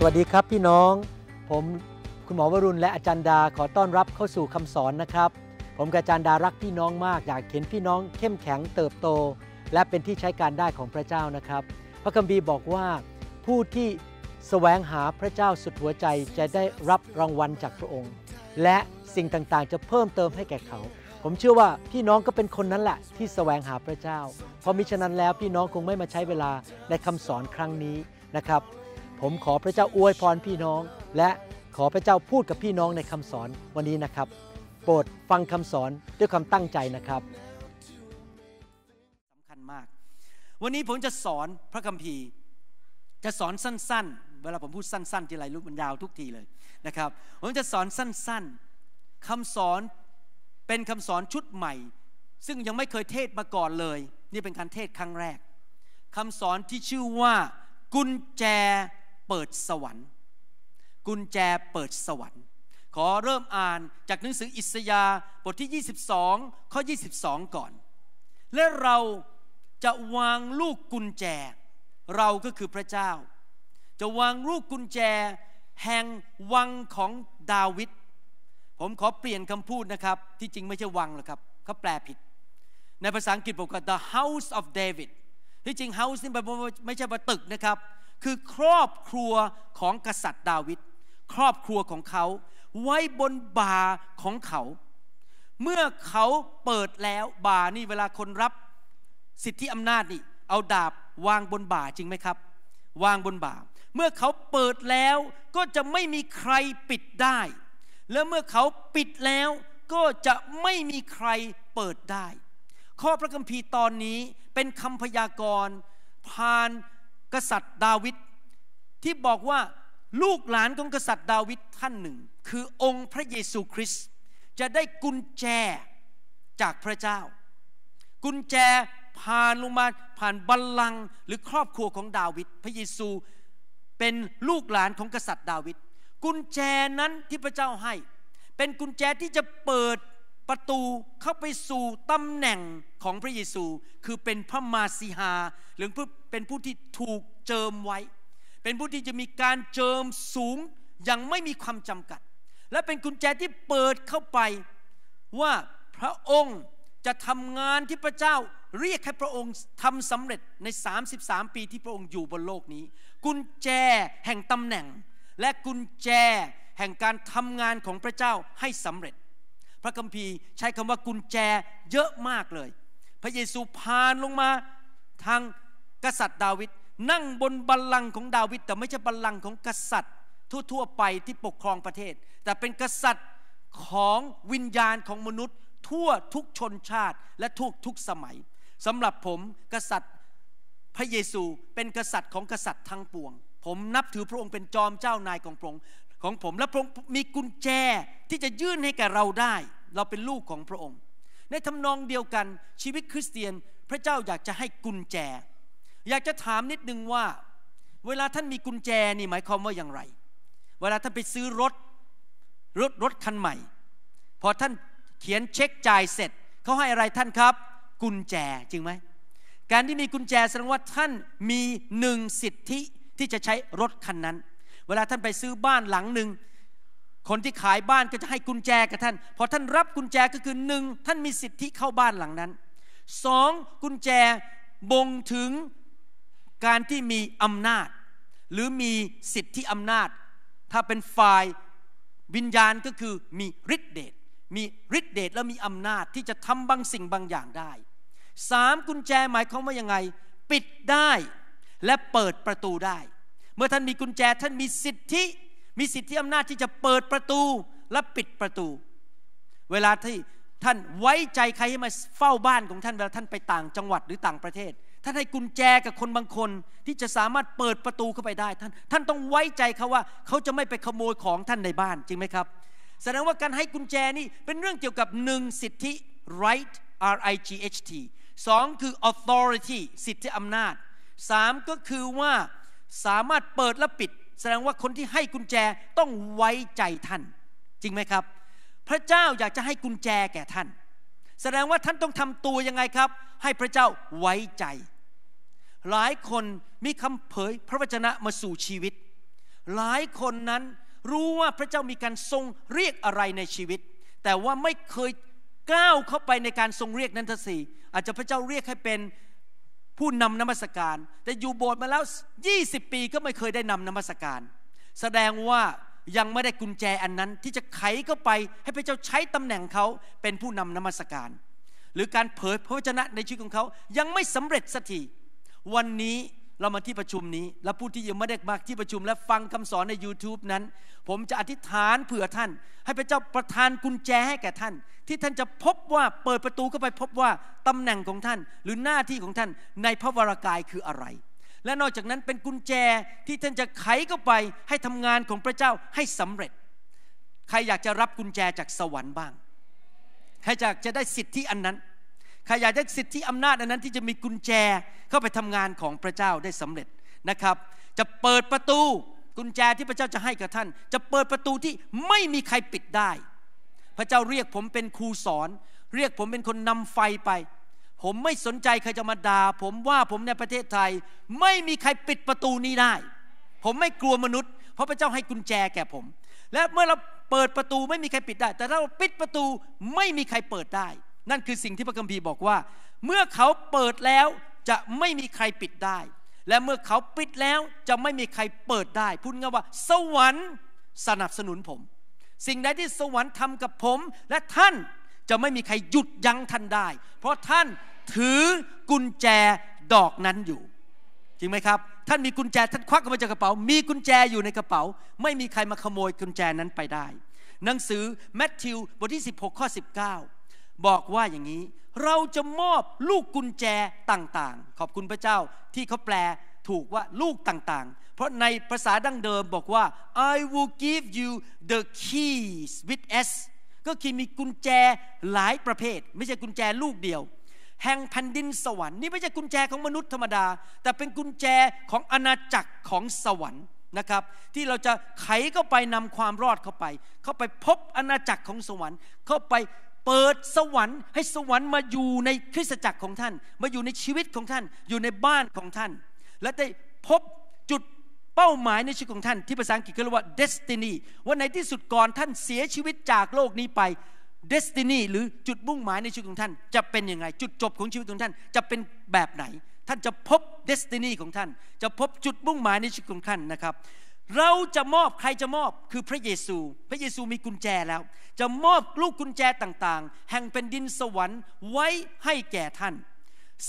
สวัสดีครับพี่น้องผม คุณหมอวรุณและอาจารย์ดาขอต้อนรับเข้าสู่คำสอนนะครับ ผมกับอาจารย์ดารักพี่น้องมาก อยากเห็นพี่น้องเข้มแข็งเติบโต และเป็นที่ใช้การได้ของพระเจ้านะครับ พระคัมภีร์บอกว่า ผู้ที่แสวงหาพระเจ้าสุดหัวใจจะได้รับรางวัลจากพระองค์ และสิ่งต่างๆจะเพิ่มเติมให้แก่เขา ผมเชื่อว่าพี่น้องก็เป็นคนนั้นแหละ ที่แสวงหาพระเจ้า เพราะมิฉะนั้นแล้วพี่น้องคงไม่มาใช้เวลาในคำสอนครั้งนี้นะครับผมขอพระเจ้าอวยพรพี่น้อง และขอพระเจ้าพูดกับพี่น้องในคำสอนวันนี้นะครับ โปรดฟังคำสอนด้วยความตั้งใจนะครับ สำคัญมาก วันนี้ผมจะสอนพระคัมภีร์จะสอนสั้นๆ เวลาผมพูดสั้นๆทีไหลุกมันยาวทุกทีเลยนะครับ ผมจะสอนสั้นๆ คำสอนเป็นคำสอนชุดใหม่ ซึ่งยังไม่เคยเทศมาก่อนเลยนี่เป็นการเทศครั้งแรก คำสอนที่ชื่อว่า กุญแจเปิดสวรรค์ กุญแจเปิดสวรรค์ ขอเริ่มอ่านจากหนังสืออิสยาบทที่ 22 ข้อ 22 ก่อน และเรา จะวางลูกกุญแจ เราก็คือพระเจ้า จะวางลูกกุญแจ แห่งวังของดาวิดผมขอเปลี่ยนคำพูดนะครับ ที่จริงไม่ใช่วังหรอกครับเขาแปลผิด ในภาษาอังกฤษบอกว่า the house of David ที่จริง house นี่ไม่ใช่ว่าตึกนะครับคือครอบครัวของกษัตริย์ดาวิดครอบครัวของเขา ไว้บนบาของเขา เมื่อเขาเปิดแล้วบานี่เวลาคนรับ สิทธิอำนาจนี่เอาดาบวางบนบาจริงไหมครับ วางบนบาเมื่อเขาเปิดแล้ว ก็จะไม่มีใครปิดได้ และเมื่อเขาปิดแล้ว ก็จะไม่มีใครเปิดได้ ข้อพระคัมภีร์ตอนนี้เป็นคำพยากรณ์ผ่านกษัตริย์ดาวิดที่บอกว่าลูกหลานของกษัตริย์ดาวิดท่านหนึ่ง คือองค์พระเยซูคริสต์จะได้กุญแจจากพระเจ้า กุญแจผ่านลงมา ผ่านบัลลังก์หรือครอบครัวของดาวิดพระเยซู เป็นลูกหลานของกษัตริย์ดาวิดกุญแจนั้นที่พระเจ้าให้ เป็นกุญแจที่จะเปิดประตูเข้าไปสู่ตำแหน่งของพระเยซูคือเป็นพระมาสีฮาหรือเป็นผู้ที่ถูกเจิมไว้ เป็นผู้ที่จะมีการเจิมสูงอย่างไม่มีความจำกัด และเป็นกุญแจที่เปิดเข้าไปว่าพระองค์จะทำงานที่พระเจ้าเรียกให้พระองค์ทำสำเร็จใน 33 ปีที่พระองค์อยู่บนโลกนี้ กุญแจแห่งตำแหน่ง และกุญแจแห่งการทำงานของพระเจ้าให้สำเร็จพระคัมภีร์ใช้คำว่ากุญแจเยอะมากเลย พระเยซูผ่านลงมาทางกษัตริย์ดาวิดนั่งบนบัลลังก์ของดาวิดแต่ไม่ใช่บัลลังก์ของกษัตริย์ ทั่วๆไปที่ปกครองประเทศ แต่เป็นกษัตริย์ของวิญญาณของมนุษย์ทั่วทุกชนชาติและทุกทุกสมัยสำหรับผมกษัตริย์พระเยซูเป็นกษัตริย์ของกษัตริย์ทั้งปวง ผมนับถือพระองค์เป็นจอมเจ้านายของพระองค์ของผมและพระองค์มีกุญแจที่จะยื่นให้แก่เราได้ เราเป็นลูกของพระองค์ ในทำนองเดียวกันชีวิตคริสเตียนพระเจ้าอยากจะให้กุญแจ อยากจะถามนิดนึงว่า เวลาท่านมีกุญแจนี่หมายความว่าอย่างไร เวลาท่านไปซื้อรถรถรถคันใหม่ พอท่านเขียนเช็คจ่ายเสร็จเขาให้อะไรท่านครับ กุญแจจริงไหมการที่มีกุญแจแสดงว่าท่านมีหนึ่งสิทธิที่จะใช้รถคันนั้นเวลาท่านไปซื้อบ้านหลังหนึ่ง คนที่ขายบ้านก็จะให้กุญแจกับท่าน พอท่านรับกุญแจก็คือหนึ่งท่านมีสิทธิเข้าบ้านหลังนั้นสองกุญแจบ่งถึงการที่มีอำนาจ หรือมีสิทธิอำนาจ ถ้าเป็นฝ่ายวิญญาณก็คือมีฤทธิเดช มีฤทธิเดชและมีอำนาจที่จะทำบางสิ่งบางอย่างได้สามกุญแจหมายความว่ายังไง ปิดได้และเปิดประตูได้เมื่อท่านมีกุญแจ ท่านมีสิทธิมีสิทธิอำนาจที่จะเปิดประตูและปิดประตู เวลาที่ท่านไว้ใจใครให้มา เฝ้าบ้านของท่าน เวลาท่านไปต่างจังหวัดหรือต่างประเทศท่านให้กุญแจกับคนบางคนที่จะสามารถเปิดประตูเข้าไปได้ท่านท่านต้องไว้ใจเขา ว่าเขาจะไม่ไปขโมยของท่านในบ้านจริงไหมครับแสดงว่าการให้กุญแจนี่เป็นเรื่องเกี่ยวกับหนึ่งสิทธิ right R I G H T สองคือ authority สิทธิอำนาจสามก็คือว่าสามารถเปิดและปิด แสดงว่าคนที่ให้กุญแจต้องไว้ใจท่าน จริงไหมครับ พระเจ้าอยากจะให้กุญแจแก่ท่าน แสดงว่าท่านต้องทำตัวยังไงครับ ให้พระเจ้าไว้ใจ หลายคนมีคำเผยพระวจนะมาสู่ชีวิต หลายคนนั้นรู้ว่าพระเจ้ามีการทรงเรียกอะไรในชีวิต แต่ว่าไม่เคยก้าวเข้าไปในการทรงเรียกนั้นทัศีอาจจะพระเจ้าเรียกให้เป็นผู้นำนมัสการ แต่อยู่โบสถ์มาแล้ว 20 ปีก็ไม่เคยได้นำนมัสการ แสดงว่ายังไม่ได้กุญแจอันนั้นที่จะไขเข้าไปให้พระเจ้าใช้ตำแหน่งเขาเป็นผู้นำนมัสการ หรือการเผยพระวจนะในชีวิตของเขายังไม่สำเร็จสักทีวันนี้เรามาที่ประชุมนี้ และผู้ที่ยังไม่ได้มาที่ประชุม และฟังคำสอนใน YouTube นั้น ผมจะอธิษฐานเผื่อท่าน ให้พระเจ้าประทานกุญแจให้แก่ท่าน ที่ท่านจะพบว่าเปิดประตูเข้าไปพบว่าตำแหน่งของท่านหรือหน้าที่ของท่านในพระวรากายคืออะไร และนอกจากนั้นเป็นกุญแจที่ท่านจะไขเข้าไปให้ทำงานของพระเจ้าให้สำเร็จ ใครอยากจะรับกุญแจจากสวรรค์บ้าง ใครอยากจะได้สิทธิอันนั้นใครอยากได้สิทธิอำนาจอันนั้น ที่จะมีกุญแจเข้าไปทำงานของพระเจ้าได้สำเร็จนะครับ จะเปิดประตูกุญแจที่พระเจ้าจะให้ กับท่าน จะเปิดประตูที่ไม่มีใครปิดได้ พระเจ้าเรียกผมเป็นครูสอน เรียกผมเป็นคนนำไฟไป ผมไม่สนใจใครจะมาด่าผมว่าผมในประเทศไทย ไม่มีใครปิดประตูนี้ได้ ผมไม่กลัวมนุษย์เพราะพระเจ้าให้กุญแจแก่ผม และเมื่อเราเปิดประตูไม่มีใครปิดได้ แต่ถ้าเราปิดประตูไม่มีใครเปิดได้นั่นคือสิ่งที่พระคัมภีร์บอกว่า เมื่อเขาเปิดแล้วจะไม่มีใครปิดได้ และเมื่อเขาปิดแล้วจะไม่มีใครเปิดได้ พูดง่ายว่า สวรรค์สนับสนุนผม สิ่งใดที่สวรรค์ทำกับผม และท่านจะไม่มีใครหยุดยั้งท่านได้ เพราะท่านถือกุญแจดอกนั้นอยู่จริงไหมครับท่านมีกุญแจท่านควักออกมาจากกระเป๋า มีกุญแจอยู่ในกระเป๋า ไม่มีใครมาขโมยกุญแจนั้นไปได้ หนังสือแมทธิวบทที่16ข้อ19บอกว่าอย่างนี้เราจะมอบลูกกุญแจต่างๆ ขอบคุณพระเจ้าที่เขาแปลถูกว่าลูกต่างๆ เพราะในภาษาดั้งเดิมบอกว่า I will give you the keys with S ก็คือมีกุญแจหลายประเภท ไม่ใช่กุญแจลูกเดียว แห่งแผ่นดินสวรรค์นี่ไม่ใช่กุญแจของมนุษย์ธรรมดา แต่เป็นกุญแจของอาณาจักรของสวรรค์นะครับ ที่เราจะไขเข้าไปนำความรอดเข้าไป เข้าไปพบอาณาจักรของสวรรค์เข้าไปเปิดสวรรค์ให้สวรรค์มาอยู่ในคริสตจักรของท่าน มาอยู่ในชีวิตของท่านอยู่ในบ้านของท่าน และได้พบจุดเป้าหมายในชีวิตของท่านที่ภาษาอังกฤษเรียกว่า destiny ว่าในที่สุดก่อนท่านเสียชีวิตจากโลกนี้ไป destiny หรือจุดมุ่งหมายในชีวิตของท่าน จะเป็นยังไง จุดจบของชีวิตของท่าน จะเป็นแบบไหน ท่านจะพบ destiny ของท่าน จะพบจุดมุ่งหมายในชีวิตของท่านนะครับเราจะมอบใครจะมอบคือพระเยซู พระเยซูมีกุญแจแล้ว จะมอบลูกกุญแจต่างๆ แห่งเป็นดินสวรรค์ไว้ให้แก่ท่าน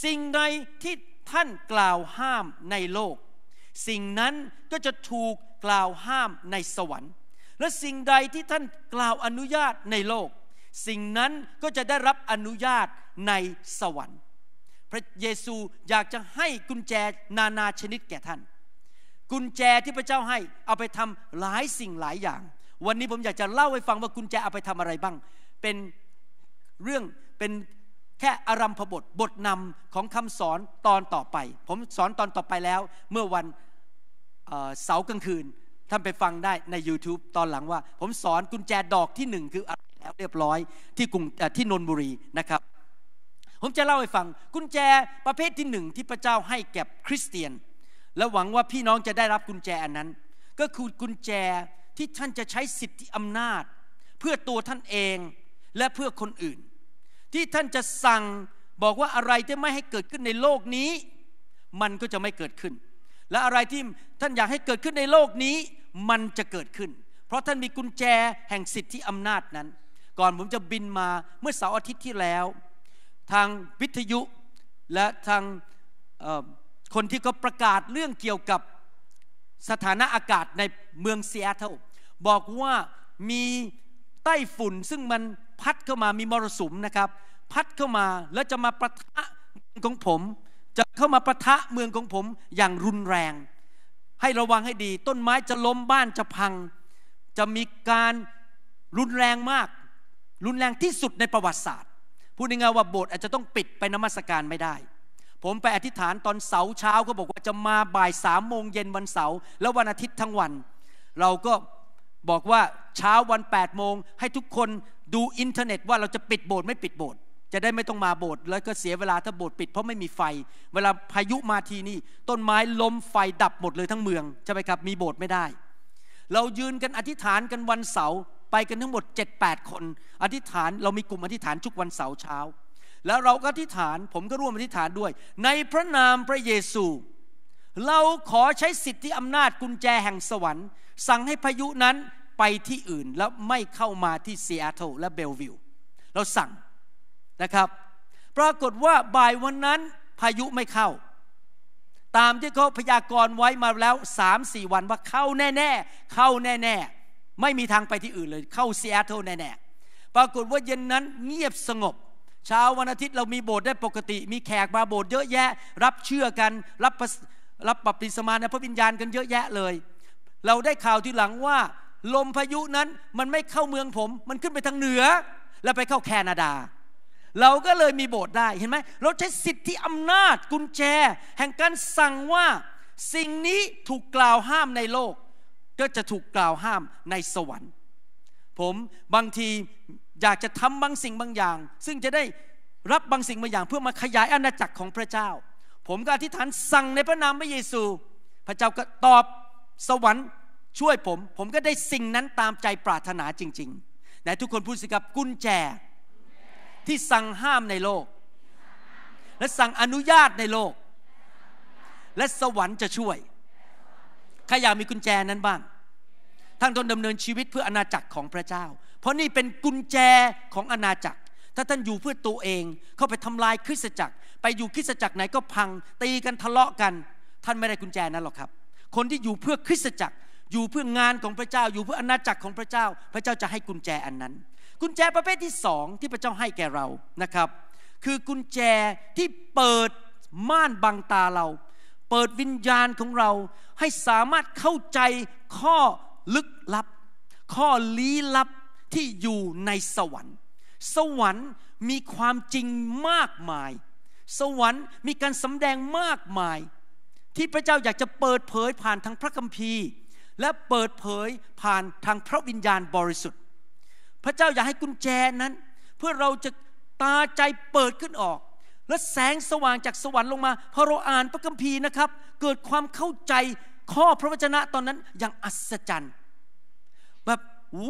สิ่งใดที่ท่านกล่าวห้ามในโลก สิ่งนั้นก็จะถูกกล่าวห้ามในสวรรค์ และสิ่งใดที่ท่านกล่าวอนุญาตในโลก สิ่งนั้นก็จะได้รับอนุญาตในสวรรค์ พระเยซูอยากจะให้กุญแจนานาชนิดแก่ท่านกุญแจที่พระเจ้าให้เอาไปทำหลายสิ่งหลายอย่าง วันนี้ผมอยากจะเล่าให้ฟังว่ากุญแจเอาไปทำอะไรบ้าง เป็นเรื่องเป็นแค่อารัมพบทบทนำของคำสอนตอนต่อไป ผมสอนตอนต่อไปแล้วเมื่อวันเสาร์กลางคืนท่านไปฟังได้ใน YouTube ตอนหลังว่า ผมสอนกุญแจดอกที่หนึ่งคืออะไรแล้วเรียบร้อย ที่กรุงที่นนบุรีนะครับ ผมจะเล่าให้ฟังกุญแจประเภทที่หนึ่งที่พระเจ้าให้แก่คริสเตียนและหวังว่าพี่น้องจะได้รับกุญแจอันนั้น ก็คือกุญแจที่ท่านจะใช้สิทธิอำนาจ เพื่อตัวท่านเองและเพื่อคนอื่น ที่ท่านจะสั่งบอกว่าอะไรที่ไม่ให้เกิดขึ้นในโลกนี้ มันก็จะไม่เกิดขึ้น และอะไรที่ท่านอยากให้เกิดขึ้นในโลกนี้มันจะเกิดขึ้น เพราะท่านมีกุญแจแห่งสิทธิอำนาจนั้น ก่อนผมจะบินมาเมื่อเสาร์อาทิตย์ที่แล้ว ทางวิทยุและทางคนที่เขาประกาศเรื่องเกี่ยวกับสถานะอากาศในเมืองเซียเทลบอกว่ามีไต้ฝุ่นซึ่งมันพัดเข้ามามีมรสุมนะครับพัดเข้ามาแล้วจะมาประทะของผม จะเข้ามาประทะเมืองของผมอย่างรุนแรง ให้ระวังให้ดี ต้นไม้จะล้มบ้านจะพัง จะมีการรุนแรงมาก รุนแรงที่สุดในประวัติศาสตร์พูดง่ายๆว่าโบสถ์อาจจะต้องปิดไปนมัสการไม่ได้ผมไปอธิษฐานตอนเสาร์เช้าก็บอกว่าจะมาบ่ายสามโมงเย็นวันเสาร์แล้ววันอาทิตย์ทั้งวัน เราก็บอกว่าเช้าวัน8ปดโมงให้ทุกคนดูอินเทอร์เน็ตว่าเราจะปิดโบสถ์ไม่ปิดโบสถ์จะได้ไม่ต้องมาโบสถ์แล้วก็เสียเวลาถ้าโบสถ์ปิด เพราะไม่มีไฟ เวลาพายุมาทีนี่ต้นไม้ล้มไฟดับหมดเลยทั้งเมืองใช่ไหมครับมีโบสถ์ไม่ได้ เรายืนกันอธิษฐานกันวันเสาร์ไปกันทั้งหมด 7-8 คน อธิษฐานเรามีกลุ่มอธิษฐานทุกวันเสาร์เช้าแล้วเราก็อธิษฐาน ผมก็ร่วมอธิษฐานด้วย ในพระนามพระเยซู เราขอใช้สิทธิอำนาจกุญแจแห่งสวรรค์ สั่งให้พายุนั้นไปที่อื่นแล้วไม่เข้ามาที่ซีแอตเทิลและเบลวิว เราสั่งนะครับ ปรากฏว่าบ่ายวันนั้นพายุไม่เข้า ตามที่เขาพยากรณ์ไว้มาแล้วสามสี่วันว่าเข้าแน่ๆ เข้าแน่ๆ ไม่มีทางไปที่อื่นเลย เข้าซีแอตเทิลแน่ๆ ปรากฏว่าเย็นนั้นเงียบสงบเช้าวันอาทิตย์เรามีโบสถ์ได้ปกติ มีแขกมาโบสถ์เยอะแยะ รับเชื่อกันรับรับปรับปิสมาในพระวิญญาณกันเยอะแยะเลย เราได้ข่าวทีหลังว่า ลมพายุนั้นมันไม่เข้าเมืองผม มันขึ้นไปทางเหนือแล้วไปเข้าแคนาดา เราก็เลยมีโบสถ์ได้เห็นไหมเราใช้สิทธิอำนาจกุญแจ แห่งการสั่งว่าสิ่งนี้ถูกกล่าวห้ามในโลก ก็จะถูกกล่าวห้ามในสวรรค์ผมบางทีอยากจะทำบางสิ่งบางอย่าง ซึ่งจะได้รับบางสิ่งบางอย่างเพื่อมาขยายอาณาจักรของพระเจ้า ผมก็อธิษฐานสั่งในพระนามพระเยซู พระเจ้าก็ตอบสวรรค์ช่วยผม ผมก็ได้สิ่งนั้นตามใจปรารถนาจริงๆไหนทุกคนพูดสิกับกุญแจ ที่สั่งห้ามในโลก และสั่งอนุญาตในโลก และสวรรค์จะช่วยใครอยากมีกุญแจนั้นบ้างท่านต้องดำเนินชีวิตเพื่ออนาจักรของพระเจ้าเพราะนี่เป็นกุญแจของอาณาจักร ถ้าท่านอยู่เพื่อตัวเอง เข้าไปทำลายคริสตจักร ไปอยู่คริสตจักรไหนก็พัง ตีกันทะเลาะกัน ท่านไม่ได้กุญแจนั้นหรอกครับ คนที่อยู่เพื่อคริสตจักรอยู่เพื่องานของพระเจ้า อยู่เพื่ออาณาจักรของพระเจ้า พระเจ้าจะให้กุญแจอันนั้น กุญแจประเภทที่สองที่พระเจ้าให้แก่เรา นะครับ คือกุญแจที่เปิดม่านบังตาเรา เปิดวิญญาณของเรา ให้สามารถเข้าใจข้อลึกลับ ข้อลี้ลับที่อยู่ในสวรรค์ สวรรค์มีความจริงมากมาย สวรรค์มีการสำแดงมากมาย ที่พระเจ้าอยากจะเปิดเผยผ่านทางพระคัมภีร์ และเปิดเผยผ่านทางพระวิญญาณบริสุทธิ์ พระเจ้าอยากให้กุญแจนั้น เพื่อเราจะตาใจเปิดขึ้นออก และแสงสว่างจากสวรรค์ลงมาพอเราอ่านพระคัมภีร์นะครับ เกิดความเข้าใจข้อพระวจนะตอนนั้นอย่างอัศจรรย์แบบ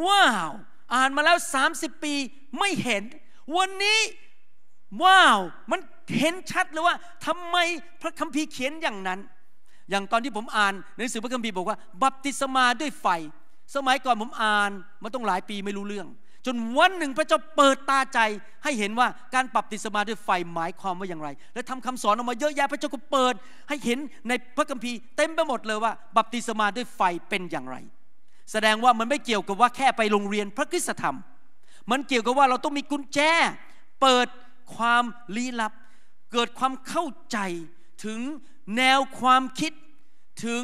ว้าวอ่านมาแล้ว 30 ปีไม่เห็น วันนี้ว้าว มันเห็นชัดเลยว่า ทำไมพระคัมภีร์เขียนอย่างนั้น อย่างตอนที่ผมอ่านในหนังสือพระคัมภีร์บอกว่าบัพติศมาด้วยไฟสมัยก่อนผมอ่านมันต้องหลายปีไม่รู้เรื่อง จนวันหนึ่งพระเจ้าเปิดตาใจให้เห็นว่าการบัพติศมาด้วยไฟ หมายความว่าอย่างไร และทำคำสอนออกมาเยอะแยะพระเจ้าก็เปิด ให้เห็นในพระคัมภีร์เต็มไปหมดเลยว่า บัพติศมาด้วยไฟเป็นอย่างไรแสดงว่ามันไม่เกี่ยวกับว่าแค่ไปโรงเรียนพระคุณธรรม มันเกี่ยวกับว่าเราต้องมีกุญแจเปิดความลี้ลับ เกิดความเข้าใจ ถึงแนวความคิด ถึง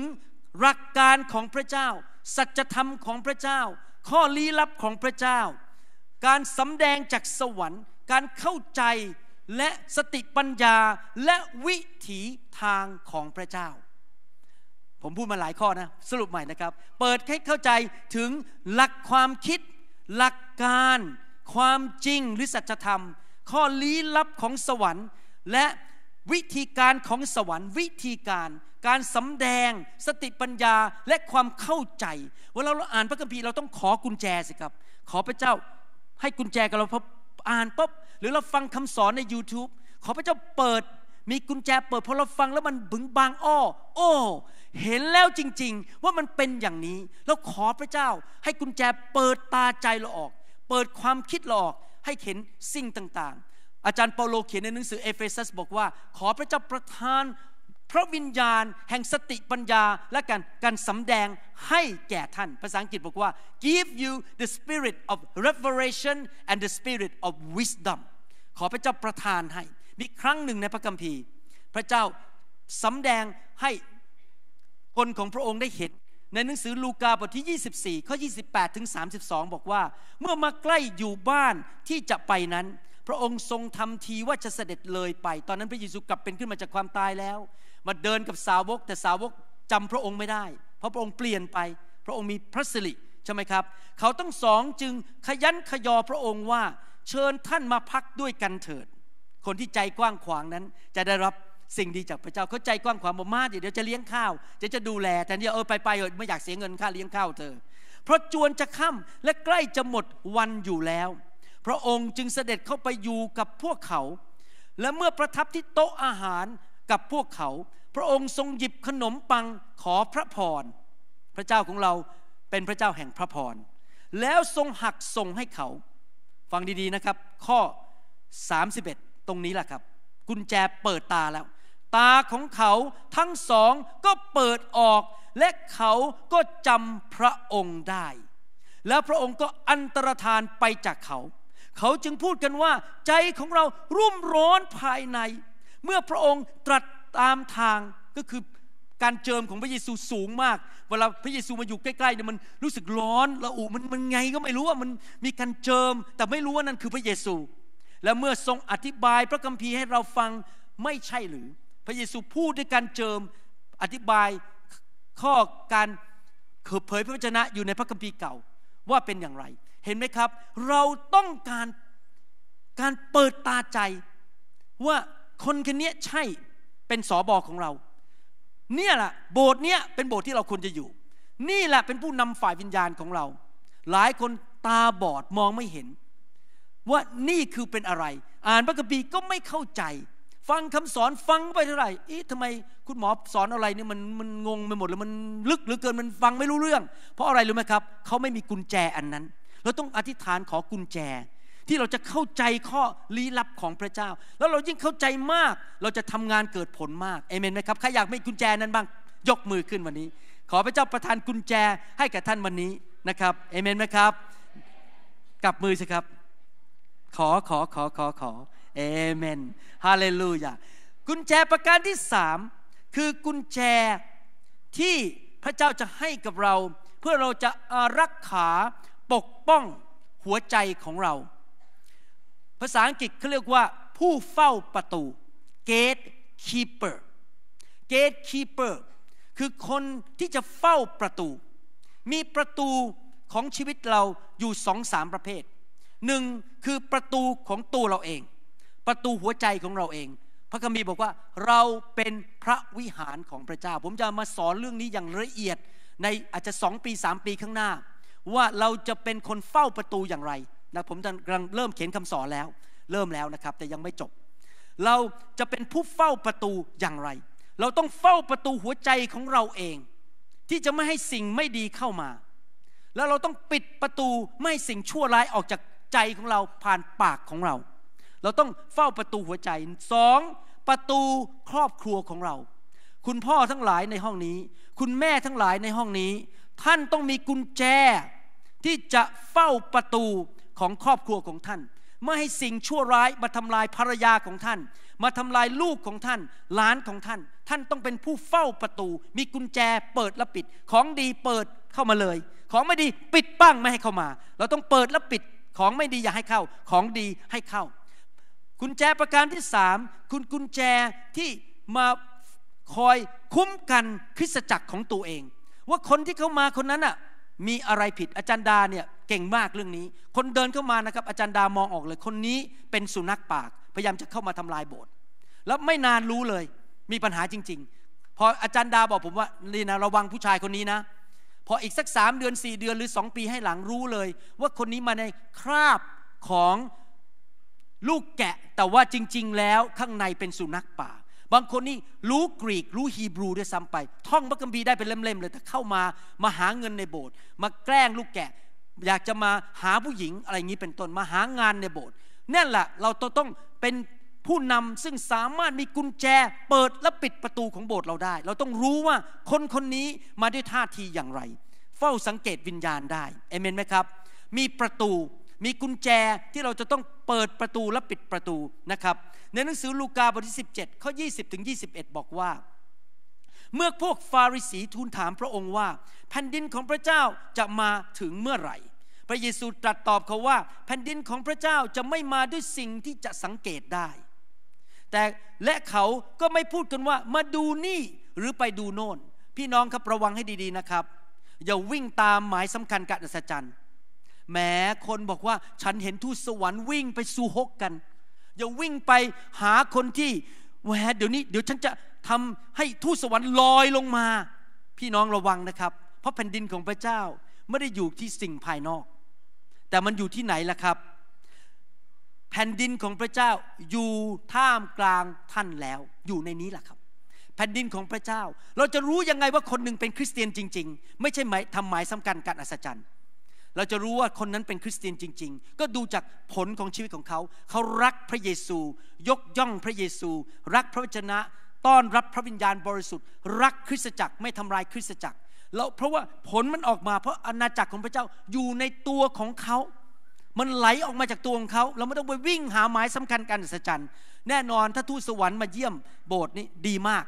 หลักการของพระเจ้า สัจธรรมของพระเจ้า ข้อลี้ลับของพระเจ้า การสำแดงจากสวรรค์ การเข้าใจและสติปัญญาและวิถีทางของพระเจ้าผมพูดมาหลายข้อนะสรุปใหม่นะครับ เปิดให้เข้าใจถึงหลักความคิด หลักการความจริงหรือสัจธรรม ข้อลี้ลับของสวรรค์ และวิธีการของสวรรค์ วิธีการ การสำแดงสติปัญญาและความเข้าใจเวลาเราอ่านพระคัมภีร์เราต้องขอกุญแจสิครับขอพระเจ้าให้กุญแจกับเราพออ่านปุ๊บหรือเราฟังคำสอนใน YouTube ขอพระเจ้าเปิดมีกุญแจเปิดพอเราฟังแล้วมันบึงบางอ้อโอ้เห็นแล้วจริงๆ ว่ามันเป็นอย่างนี้แล้วขอพระเจ้าให้กุญแจเปิดตาใจเราออก เปิดความคิดเราออกให้เห็นสิ่งต่าง ๆ อาจารย์เปาโลเขียนในหนังสือเอเฟซัสบอกว่า ขอพระเจ้าประทานพระวิญญาณ แห่งสติปัญญา และการการสำแดงให้แก่ท่าน ภาษาอังกฤษบอกว่า give you the spirit of revelation and the spirit of wisdom ขอพระเจ้าประทานให้มีครั้งหนึ่งในพระคัมภีร์ พระเจ้าสำแดงให้คนของพระองค์ได้เห็น ในหนังสือลูกาบทที่ 24ข้อ28 ถึง 32 บอกว่า เมื่อมาใกล้อยู่บ้านที่จะไปนั้น พระองค์ทรงทำทีว่าจะเสด็จเลยไป ตอนนั้นพระเยซูกลับเป็นขึ้นมาจากความตายแล้ว มาเดินกับสาวกแต่สาวกจำพระองค์ไม่ได้ เพราะพระองค์เปลี่ยนไป พระองค์มีพระสิริใช่ไหมครับ เขาต้องสองจึงขยันขยอพระองค์ว่าเชิญท่านมาพักด้วยกันเถิด คนที่ใจกว้างขวางนั้นจะได้รับสิ่งดีจากพระเจ้าเขาใจกว้างขวางบอกมาเดี๋ยวจะเลี้ยงข้าวจะจะดูแลแต่เนี่ยเออไปไปเออไม่อยากเสียเงินค่าเลี้ยงข้าวเธอเพราะจวนจะค่ำและใกล้จะหมดวันอยู่แล้ว พระองค์จึงเสด็จเข้าไปอยู่กับพวกเขา และเมื่อประทับที่โต๊ะอาหารกับพวกเขา พระองค์ทรงหยิบขนมปังขอพระพรพระเจ้าของเราเป็นพระเจ้าแห่งพระพร แล้วทรงหักส่งให้เขา ฟังดีๆนะครับ ข้อ 31 ตรงนี้แหละครับ กุญแจเปิดตาแล้วตาของเขาทั้งสองก็เปิดออก และเขาก็จำพระองค์ได้ แล้วพระองค์ก็อันตรธานไปจากเขา เขาจึงพูดกันว่าใจของเรา รุ่มร้อนภายใน เมื่อพระองค์ตรัสตามทางก็คือการเจิมของพระเยซูสูงมาก เวลาพระเยซูมาอยู่ใกล้ๆเนี่ยมันรู้สึกร้อนระอุมันมันไงก็ไม่รู้ว่ามันมีการเจิมแต่ไม่รู้ว่านั่นคือพระเยซู และเมื่อทรงอธิบายพระคัมภีร์ให้เราฟังไม่ใช่หรือพระเยซูพูดด้วยการเจิมอธิบายข้อการเผยพระวจนะ อยู่ในพระคัมภีร์เก่า ว่าเป็นอย่างไร เห็นไหมครับ เราต้องการการเปิดตาใจ ว่าคนคนนี้ใช่เป็นสอบอของเรา เนี่ยแหละโบสถ์เนี้ยเป็นโบสถ์ที่เราควรจะอยู่ นี่แหละเป็นผู้นำฝ่ายวิญญาณของเรา หลายคนตาบอดมองไม่เห็น ว่านี่คือเป็นอะไร อ่านพระคัมภีร์ก็ไม่เข้าใจฟังคำสอนฟังไปเท่าไหร่อีทำไมคุณหมอสอนอะไรเนี่ยมันมันงงไปหมดเลยมันลึกหรือเกินมันฟังไม่รู้เรื่อง เพราะอะไรรู้ไหมครับเขาไม่มีกุญแจอันนั้นเราต้องอธิษฐานขอกุญแจ ที่เราจะเข้าใจข้อลี้ลับของพระเจ้า แล้วเรายิ่งเข้าใจมาก เราจะทำงานเกิดผลมากเอเมนไหมครับใครอยากมีกุญแจนั้นบ้าง ยกมือขึ้นวันนี้ ขอพระเจ้าประทานกุญแจให้กับท่านวันนี้นะครับเอเมนไหมครับ กลับมือสิครับขอขอขอขอขอเอเมนฮาเลลูยากุญแจประการที่สามคือกุญแจที่พระเจ้าจะให้กับเรา เพื่อเราจะรักขาปกป้องหัวใจของเรา ภาษาอังกฤษเขาเรียกว่าผู้เฝ้าประตู gate keeper gate keeper คือคนที่จะเฝ้าประตู มีประตูของชีวิตเราอยู่สองสามประเภทหนึ่งคือประตูของตัวเราเองประตูหัวใจของเราเอง พระคัมภีร์บอกว่าเราเป็นพระวิหารของพระเจ้า ผมจะมาสอนเรื่องนี้อย่างละเอียดในอาจจะสองปีสามปีข้างหน้า ว่าเราจะเป็นคนเฝ้าประตูอย่างไรนะผมกำลังเริ่มเขียนคำสอนแล้ว เริ่มแล้วนะครับ แต่ยังไม่จบ เราจะเป็นผู้เฝ้าประตูอย่างไร เราต้องเฝ้าประตูหัวใจของเราเอง ที่จะไม่ให้สิ่งไม่ดีเข้ามา แล้วเราต้องปิดประตูไม่สิ่งชั่วร้ายออกจากใจของเราผ่านปากของเราเราต้องเฝ้าประตูหัวใจสองประตูครอบครัวของเรา คุณพ่อทั้งหลายในห้องนี้ คุณแม่ทั้งหลายในห้องนี้ ท่านต้องมีกุญแจ ที่จะเฝ้าประตูของครอบครัวของท่าน ไม่ให้สิ่งชั่วร้าย มาทำลายภรรยาของท่าน มาทำลายลูกของท่าน หลานของท่าน ท่านต้องเป็นผู้เฝ้าประตู มีกุญแจเปิดและปิด ของดีเปิดเข้ามาเลย ของไม่ดีปิดบ้างไม่ให้เข้ามาเราต้องเปิดและปิดของไม่ดีอย่าให้เข้าของดีให้เข้ากุญแจประการที่สามคุณกุญแจที่มาคอยคุ้มกันคริสตจักรของตัวเอง ว่าคนที่เข้ามาคนนั้นอ่ะมีอะไรผิดอาจารย์ดาเนี่ยเก่งมากเรื่องนี้ คนเดินเข้ามานะครับ อาจารย์ดามองออกเลยคนนี้เป็นสุนัขปากพยายามจะเข้ามาทำลายโบสถ์แล้วไม่นานรู้เลยมีปัญหาจริงๆพออาจารย์ดาบอกผมว่านี่นะระวังผู้ชายคนนี้นะพออีกสักสามเดือนสี่เดือนหรือสองปีให้หลังรู้เลย ว่าคนนี้มาในคราบของลูกแกะแต่ว่าจริง ๆ แล้วข้างในเป็นสุนัขป่า บางคนนี่รู้กรีกรู้ฮีบรูด้วยซ้ำไป ท่องพระคัมภีร์ได้เป็นเล่ม ๆ เลยแต่เข้ามามาหาเงินในโบสถ์มาแกล้งลูกแกะอยากจะมาหาผู้หญิงอะไรอย่างนี้เป็นต้นมาหางานในโบสถ์นั่นแหละ เราต้องเป็นผู้นำซึ่งสามารถมีกุญแจเปิดและปิดประตูของโบสถ์เราได้ เราต้องรู้ว่าคนคนนี้มาด้วยท่าทีอย่างไร เฝ้าสังเกตวิญญาณได้เอเมนไหมครับมีประตูมีกุญแจที่เราจะต้องเปิดประตูและปิดประตูนะครับ ในหนังสือลูกาบทที่17ข้อ20ถึง21 บอกว่า เมื่อพวกฟาริสีทูลถามพระองค์ว่าแผ่นดินของพระเจ้าจะมาถึงเมื่อไหร่ พระเยซูตรัสตอบเขาว่า แผ่นดินของพระเจ้าจะไม่มาด้วยสิ่งที่จะสังเกตได้ แต่และเขาก็ไม่พูดกันว่า มาดูนี่หรือไปดูโน่น พี่น้องครับระวังให้ดีๆนะครับ อย่าวิ่งตามหมายสำคัญการอัศจรรย์แม้คนบอกว่าฉันเห็นทูตสวรรค์วิ่งไปสู่ฮกกัน อย่าวิ่งไปหาคนที่แหวเดี๋ยวนี้เดี๋ยวฉันจะทำให้ทูตสวรรค์ลอยลงมา พี่น้องระวังนะครับ เพราะแผ่นดินของพระเจ้าไม่ได้อยู่ที่สิ่งภายนอก แต่มันอยู่ที่ไหนล่ะครับ แผ่นดินของพระเจ้าอยู่ท่ามกลางท่านแล้วอยู่ในนี้ล่ะครับ แผ่นดินของพระเจ้า เราจะรู้ยังไงว่าคนหนึ่งเป็นคริสเตียนจริงๆ ไม่ใช่หมายทำหมายสำคัญการอัศจรรย์เราจะรู้ว่าคนนั้นเป็นคริสเตียนจริง ๆ ก็ดูจากผลของชีวิตของเขา เขารักพระเยซู ยกย่องพระเยซู รักพระวจนะ ต้อนรับพระวิญญาณบริสุทธิ์ รักคริสตจักรไม่ทำลายคริสตจักร แล้วเพราะว่าผลมันออกมา เพราะอาณาจักรของพระเจ้าอยู่ในตัวของเขา มันไหลออกมาจากตัวของเขา เราไม่ต้องไปวิ่งหาหมายสำคัญการอัศจรรย์ แน่นอนถ้าทูตสวรรค์มาเยี่ยมโบสถ์นี้ดีมาก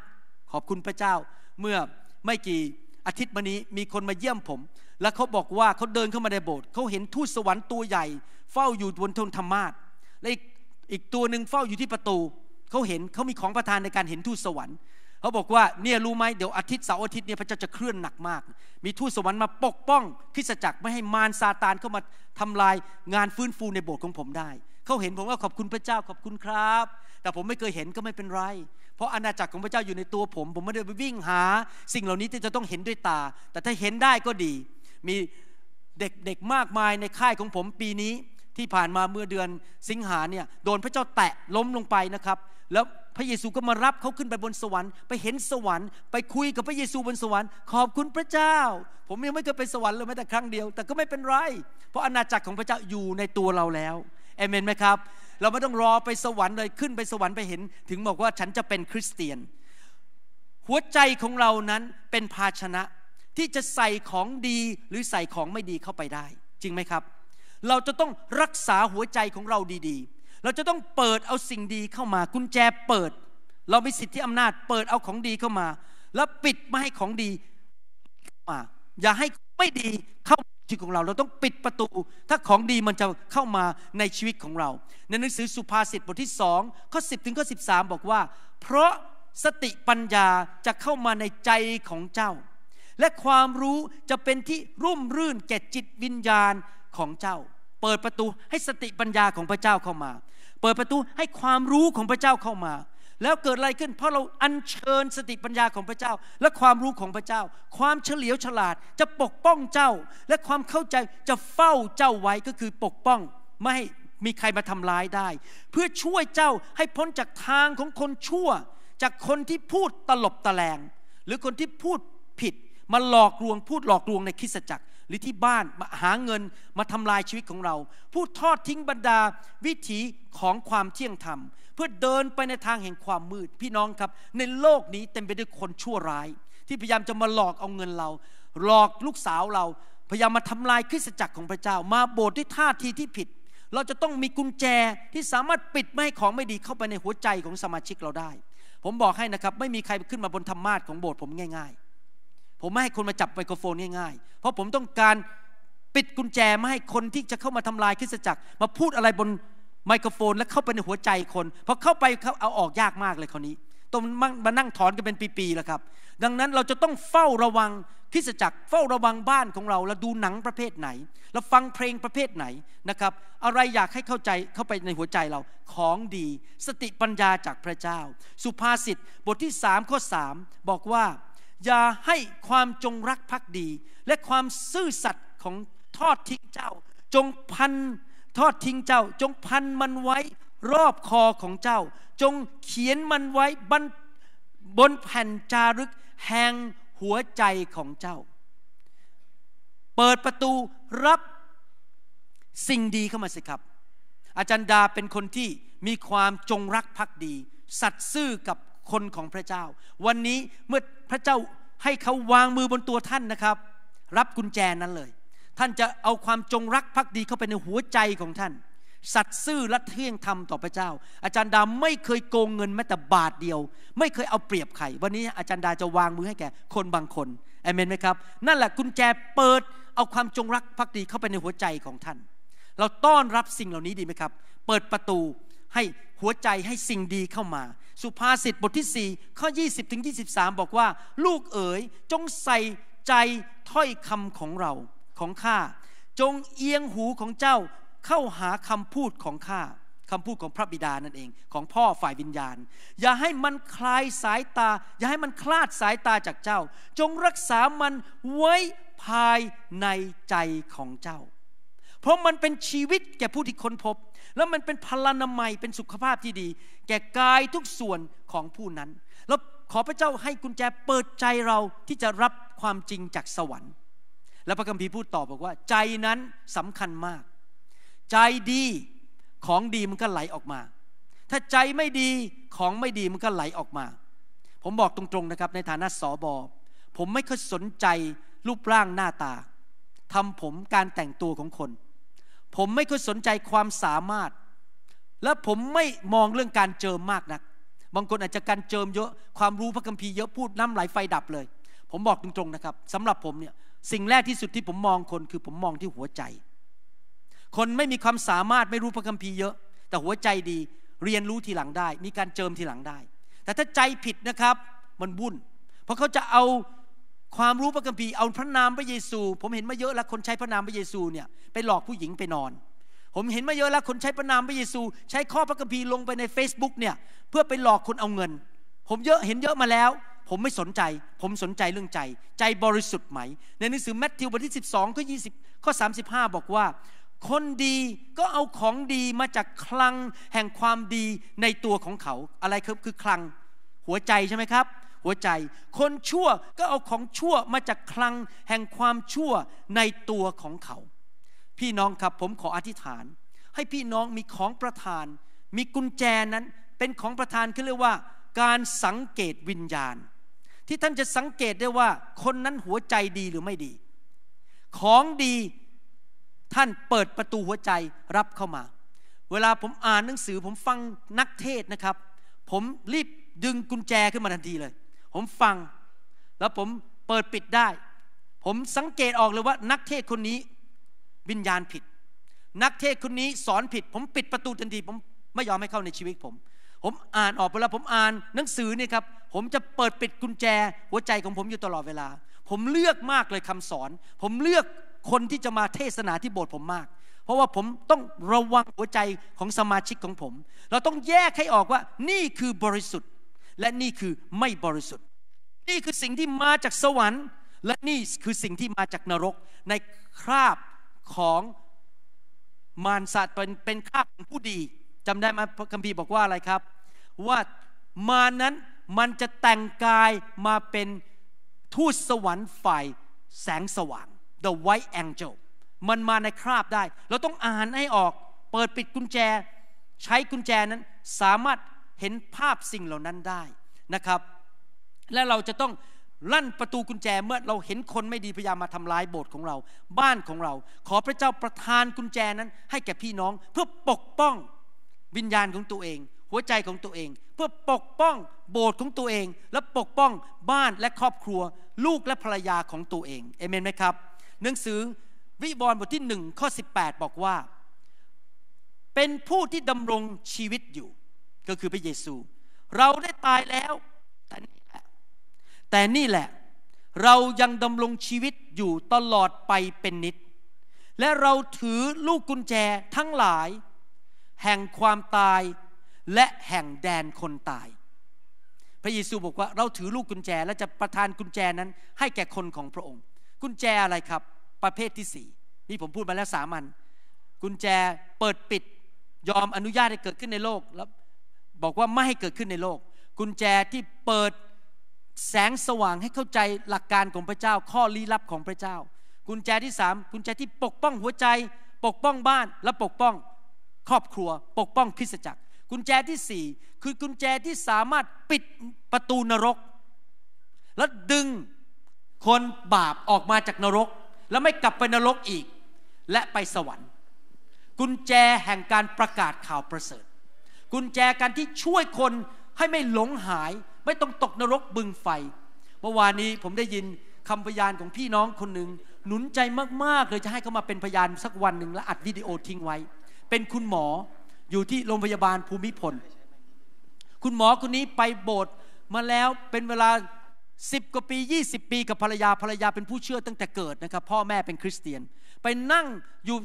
ขอบคุณพระเจ้า เมื่อไม่กี่อาทิตย์มานี้มีคนมาเยี่ยมผมและเขาบอกว่าเขาเดินเข้ามาในโบสถ์เขาเห็นทูตสวรรค์ตัวใหญ่เฝ้าอยู่บนทนธรรมาสและอีกอีกตัวหนึ่งเฝ้าอยู่ที่ประตูเขาเห็นเขามีของประทานในการเห็นทูตสวรรค์เขาบอกว่าเนี่ยรู้ไหมเดี๋ยวอาทิตย์เสาร์อาทิตย์เนี่ยพระเจ้าจะเคลื่อนหนักมาก มีทูตสวรรค์มาปกป้องคริสจักรไม่ให้มารซาตานเข้ามาทำลายงานฟื้นฟูในโบสถ์ของผมได้เขาเห็นผมก็ขอบคุณพระเจ้าขอบคุณครับ แต่ผมไม่เคยเห็นก็ไม่เป็นไร เพราะอาณาจักรของพระเจ้าอยู่ในตัวผม ผมไม่ได้ไปวิ่งหา สิ่งเหล่านี้ที่จะต้องเห็นด้วยตา แต่ถ้าเห็นได้ก็ดีมีเด็กๆมากมายในค่ายของผมปีนี้ที่ผ่านมาเมื่อเดือนสิงหาเนี่ย โดนพระเจ้าแตะล้มลงไปนะครับ แล้วพระเยซูก็มารับเขาขึ้นไปบนสวรรค์ไปเห็นสวรรค์ไปคุยกับพระเยซูบนสวรรค์ ขอบคุณพระเจ้า ผมยังไม่เคยไปสวรรค์เลยแม้แต่ครั้งเดียว แต่ก็ไม่เป็นไร เพราะอาณาจักรของพระเจ้าอยู่ในตัวเราแล้วเอเมนไหมครับ เราไม่ต้องรอไปสวรรค์เลยขึ้นไปสวรรค์ไปเห็น ถึงบอกว่าฉันจะเป็นคริสเตียน หัวใจของเรานั้นเป็นภาชนะที่จะใส่ของดีหรือใส่ของไม่ดีเข้าไปได้ จริงไหมครับ เราจะต้องรักษาหัวใจของเราดีๆ เราจะต้องเปิดเอาสิ่งดีเข้ามากุญแจเปิด เรามีสิทธิอำนาจเปิดเอาของดีเข้ามา แล้วปิดไม่ให้ของดีมาอย่าให้ไม่ดีเข้าชีวิตของเรา เราต้องปิดประตูถ้าของดีมันจะเข้ามาในชีวิตของเราในหนังสือสุภาษิตบทที่สองข้อสิบถึงข้อสิบ13 บอกว่า เพราะสติปัญญาจะเข้ามาในใจของเจ้าและความรู้จะเป็นที่รุ่มรื่นแก่จิตวิญญาณของเจ้า เปิดประตูให้สติปัญญาของพระเจ้าเข้ามา เปิดประตูให้ความรู้ของพระเจ้าเข้ามา แล้วเกิดอะไรขึ้น เพราะเราอัญเชิญสติปัญญาของพระเจ้า และความรู้ของพระเจ้า ความเฉลียวฉลาดจะปกป้องเจ้า และความเข้าใจจะเฝ้าเจ้าไว้ ก็คือปกป้อง ไม่ให้มีใครมาทำร้ายได้ เพื่อช่วยเจ้าให้พ้นจากทางของคนชั่ว จากคนที่พูดตลบตะแลงหรือคนที่พูดผิดมาหลอกลวง พูดหลอกลวงในคริสตจักรหรือที่บ้านมาหาเงินมาทำลายชีวิตของเรา พูดทอดทิ้งบรรดาวิถีของความเที่ยงธรรมเพื่อเดินไปในทางแห่งความมืด พี่น้องครับ ในโลกนี้เต็มไปด้วยคนชั่วร้าย ที่พยายามจะมาหลอกเอาเงินเรา หลอกลูกสาวเรา พยายามมาทำลายคริสตจักรของพระเจ้า มาโบสถ์ด้วยท่าทีที่ผิด เราจะต้องมีกุญแจที่สามารถปิดไม่ให้ของไม่ดีเข้าไปในหัวใจของสมาชิกเราได้ ผมบอกให้นะครับไม่มีใครขึ้นมาบนธรรมาทของโบสถ์ผมง่าย ๆผมไม่ให้คนมาจับไมโครโฟนง่ายๆ เพราะผมต้องการปิดกุญแจไม่ให้คนที่จะเข้ามาทำลายคริสตจักร มาพูดอะไรบนไมโครโฟน แล้วเข้าไปในหัวใจคน เพราะเข้าไป เขาเอาออกยากมากเลยคนนี้ต้องมานั่งถอนกันเป็นปีๆแล้วครับ ดังนั้นเราจะต้องเฝ้าระวังคริสตจักร เฝ้าระวังบ้านของเรา แล้วดูหนังประเภทไหนเราฟังเพลงประเภทไหนนะครับ อะไรอยากให้เข้าใจเข้าไปในหัวใจเราของดีสติปัญญาจากพระเจ้า สุภาษิตบทที่3ข้อ3บอกว่าอย่าให้ความจงรักภักดี และความซื่อสัตย์ของทอดทิ้งเจ้า จงพันทอดทิ้งเจ้าจงพันมันไว้รอบคอของเจ้า จงเขียนมันไว้บนบนแผ่นจารึก แห่งหัวใจของเจ้า เปิดประตูรับสิ่งดีเข้ามาสิครับ อาจารย์ดาเป็นคนที่มีความจงรักภักดี สัตย์ซื่อกับคนของพระเจ้า วันนี้เมื่อพระเจ้าให้เขาวางมือบนตัวท่านนะครับ รับกุญแจนั้นเลย ท่านจะเอาความจงรักภักดีเข้าไปในหัวใจของท่าน สัตซ์ซื่อและเที่ยงธรรมต่อพระเจ้า อาจารย์ดาไม่เคยโกงเงินแม้แต่บาทเดียวไม่เคยเอาเปรียบใครวันนี้อาจารย์ดาจะวางมือให้แก่คนบางคนเอเมนไหมครับ นั่นแหละกุญแจเปิดเอาความจงรักภักดีเข้าไปในหัวใจของท่าน เราต้อนรับสิ่งเหล่านี้ดีไหมครับ เปิดประตูให้หัวใจให้สิ่งดีเข้ามาสุภาษิตบทที่4ข้อ 20ถึง23 บอกว่า ลูกเอ๋ยจงใส่ใจถ้อยคำของเราของข้าจงเอียงหูของเจ้าเข้าหาคำพูดของข้าคำพูดของพระบิดานั่นเอง ของพ่อฝ่ายวิญญาณ อย่าให้มันคลายสายตา อย่าให้มันคลาดสายตาจากเจ้า จงรักษามันไว้ภายในใจของเจ้าพราะมันเป็นชีวิตแก่ผู้ที่ค้นพบ แล้วมันเป็นพลานามัยเป็นสุขภาพที่ดี แก่กายทุกส่วนของผู้นั้น แล้วขอพระเจ้าให้กุญแจเปิดใจเราที่จะรับความจริงจากสวรรค์ แล้วพระคัมภีร์พูดต่อบอกว่า ใจนั้นสำคัญมาก ใจดีของดีมันก็ไหลออกมา ถ้าใจไม่ดีของไม่ดีมันก็ไหลออกมา ผมบอกตรงๆนะครับในฐานะสอบอผมไม่ค่อยสนใจรูปร่างหน้าตาทำผมการแต่งตัวของคนผมไม่ค่อยสนใจความสามารถ และผมไม่มองเรื่องการเจิมมากนัก บางคนอาจจะการเจิมเยอะ ความรู้พระคัมภีร์เยอะ พูดน้ำไหลไฟดับเลย ผมบอกตรงๆนะครับสำหรับผมเนี่ยสิ่งแรกที่สุดที่ผมมองคน คือผมมองที่หัวใจ คนไม่มีความสามารถไม่รู้พระคัมภีร์เยอะ แต่หัวใจดีเรียนรู้ทีหลังได้ มีการเจิมทีหลังได้ แต่ถ้าใจผิดนะครับมันวุ่น เพราะเขาจะเอาความรู้พระคัมภีร์เอาพระนามพระเยซู ผมเห็นมาเยอะแล้วคนใช้พระนามพระเยซูเนี่ยไปหลอกผู้หญิงไปนอน ผมเห็นมาเยอะแล้วคนใช้พระนามพระเยซู ใช้ข้อพระคัมภีร์ลงไปใน Facebook เนี่ยเพื่อไปหลอกคนเอาเงิน ผมเยอะเห็นเยอะมาแล้ว ผมไม่สนใจ ผมสนใจเรื่องใจ ใจบริสุทธิ์ไหม ในหนังสือแมทธิวบทที่12ข้อ20ข้อ35 บอกว่า คนดีก็เอาของดีมาจากคลังแห่งความดีในตัวของเขา อะไรครับคือคลังหัวใจใช่ไหมครับหัวใจคนชั่วก็เอาของชั่วมาจากคลังแห่งความชั่วในตัวของเขา พี่น้องครับผมขออธิษฐาน ให้พี่น้องมีของประทาน มีกุญแจนั้นเป็นของประทานคือเรียกว่า การสังเกตวิญญาณ ที่ท่านจะสังเกตได้ว่า คนนั้นหัวใจดีหรือไม่ดี ของดี ท่านเปิดประตูหัวใจรับเข้ามา เวลาผมอ่านหนังสือ ผมฟังนักเทศนะครับ ผมรีบดึงกุญแจขึ้นมาทันทีเลยผมฟังแล้วผมเปิดปิดได้ ผมสังเกตออกเลยว่า นักเทศคนนี้วิญญาณผิด นักเทศคนนี้สอนผิด ผมปิดประตูทันที ผมไม่ยอมให้เข้าในชีวิตผม ผมอ่านออกเวลาผมอ่านหนังสือเนี่ยครับผมจะเปิดปิดกุญแจหัวใจของผมอยู่ตลอดเวลา ผมเลือกมากเลยคำสอน ผมเลือกคนที่จะมาเทศนาที่โบสถ์ผมมาก เพราะว่าผมต้องระวังหัวใจของสมาชิกของผม เราต้องแยกให้ออกว่านี่คือบริสุทธิ์และนี่คือไม่บริสุทธิ์นี่คือสิ่งที่มาจากสวรรค์ และนี่คือสิ่งที่มาจากนรก ในคราบของมารสัตว์เป็นเป็นคราบของผู้ดี จำได้ไหมพระคัมภีร์บอกว่าอะไรครับ ว่ามานั้นมันจะแต่งกายมาเป็น ทูตสวรรค์ฝ่ายแสงสว่าง the white angel มันมาในคราบได้ เราต้องอ่านให้ออก เปิดปิดกุญแจ ใช้กุญแจนั้นสามารถเห็นภาพสิ่งเหล่านั้นได้นะครับและเราจะต้องลั่นประตูกุญแจเมื่อเราเห็นคนไม่ดีพยายามมาทำายโบสถ์ของเรา บ้านของเรา ขอพระเจ้าประทานกุญแจนั้น ให้แก่พี่น้อง เพื่อปกป้องวิญญาณของตัวเอง หัวใจของตัวเอง เพื่อปกป้องโบสถ์ของตัวเองและปกป้องบ้านและครอบครัวลูกและภรรยาของตัวเองเอเมนไหมครับหนังสือวิบรณ์บทที่หนึ่งข้อ18 บอกว่า เป็นผู้ที่ดำรงชีวิตอยู่ ก็คือพระเยซู เราได้ตายแล้วแต่แต่นี่แหละเรายังดำรงชีวิตอยู่ตลอดไปเป็นนิด และเราถือลูกกุญแจทั้งหลาย แห่งความตายและแห่งแดนคนตาย พระเยซูบอกว่าเราถือลูกกุญแจและจะประทานกุญแจนั้นให้แก่คนของพระองค์ กุญแจอะไรครับ ประเภทที่สี่นี่ผมพูดมาแล้วสามัน กุญแจเปิดปิดยอมอนุญาตให้เกิดขึ้นในโลกแล้ว บอกว่าไม่ให้เกิดขึ้นในโลก กุญแจที่เปิดแสงสว่างให้เข้าใจหลักการของพระเจ้าข้อลี้ลับของพระเจ้า กุญแจที่สามกุญแจที่ปกป้องหัวใจ ปกป้องบ้านและปกป้องครอบครัว ปกป้องคริสตจักร กุญแจที่สี่คือกุญแจที่สามารถปิดประตูนรก และดึงคนบาปออกมาจากนรก และไม่กลับไปนรกอีก และไปสวรรค์กุญแจแห่งการประกาศข่าวประเสริฐ กุญแจการที่ช่วยคนให้ไม่หลงหายไม่ต้องตกนรกบึงไฟ เมื่อวานนี้ผมได้ยินคำพยานของพี่น้องคนหนึ่ง หนุนใจมากๆเลยจะให้เขามาเป็นพยานสักวันหนึ่ง และอัดวิดีโอทิ้งไว้ เป็นคุณหมออยู่ที่โรงพยาบาลภูมิพล คุณหมอคนนี้ไปโบสถ์มาแล้วเป็นเวลาสิบกว่าปี20 ปีกับภรรยาภรรยาเป็นผู้เชื่อตั้งแต่เกิดนะครับ พ่อแม่เป็นคริสเตียน ไปนั่งอยู่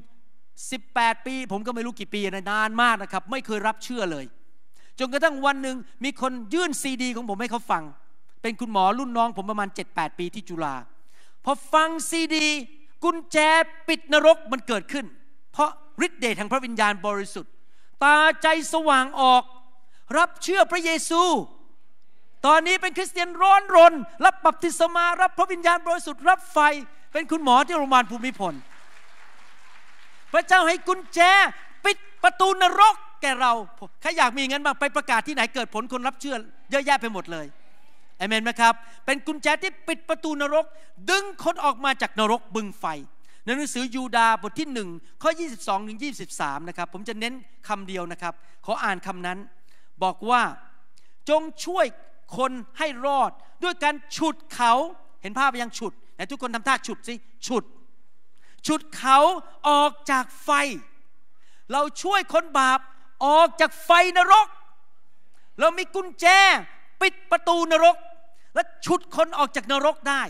18ปี ผมก็ไม่รู้กี่ปีนะนานมากนะครับไม่เคยรับเชื่อเลยจนกระทั่งวันหนึ่งมีคนยื่นซีดีของผมให้เขาฟัง เป็นคุณหมอรุ่นน้องผมประมาณ 7-8 ปีที่จุฬาพอฟังซีดี กุญแจปิดนรกมันเกิดขึ้น เพราะฤทธิ์เดชแห่งพระวิญญาณบริสุทธิ์ ตาใจสว่างออกรับเชื่อพระเยซู ตอนนี้เป็นคริสเตียนร้อนรน รับบัพติศมารับพระวิญญาณบริสุทธิ์ รับไฟเป็นคุณหมอที่โรงพยาบาลภูมิพลพระเจ้าให้กุญแจปิดประตูนรกแก่เราใครอยากมีงั้นมาไปประกาศที่ไหนเกิดผลคนรับเชื่อ เยอะแยะไปหมดเลยเอเมนไหมครับ เป็นกุญแจที่ปิดประตูนรก ดึงคนออกมาจากนรกบึงไฟในหนังสือยูดา บทที่หนึ่งข้อ 22ถึง23นะครับผมจะเน้นคำเดียวนะครับ ขออ่านคำนั้น บอกว่าจงช่วยคนให้รอด ด้วยการฉุดเขาเห็นภาพยังฉุดไหนทุกคนทำท่าฉุดสิฉุด ฉุดเขาออกจากไฟ เราช่วยคนบาปออกจากไฟนรก เรา มีกุญแจ ปิดประตูนรก และชุดคนออกจากนรกได้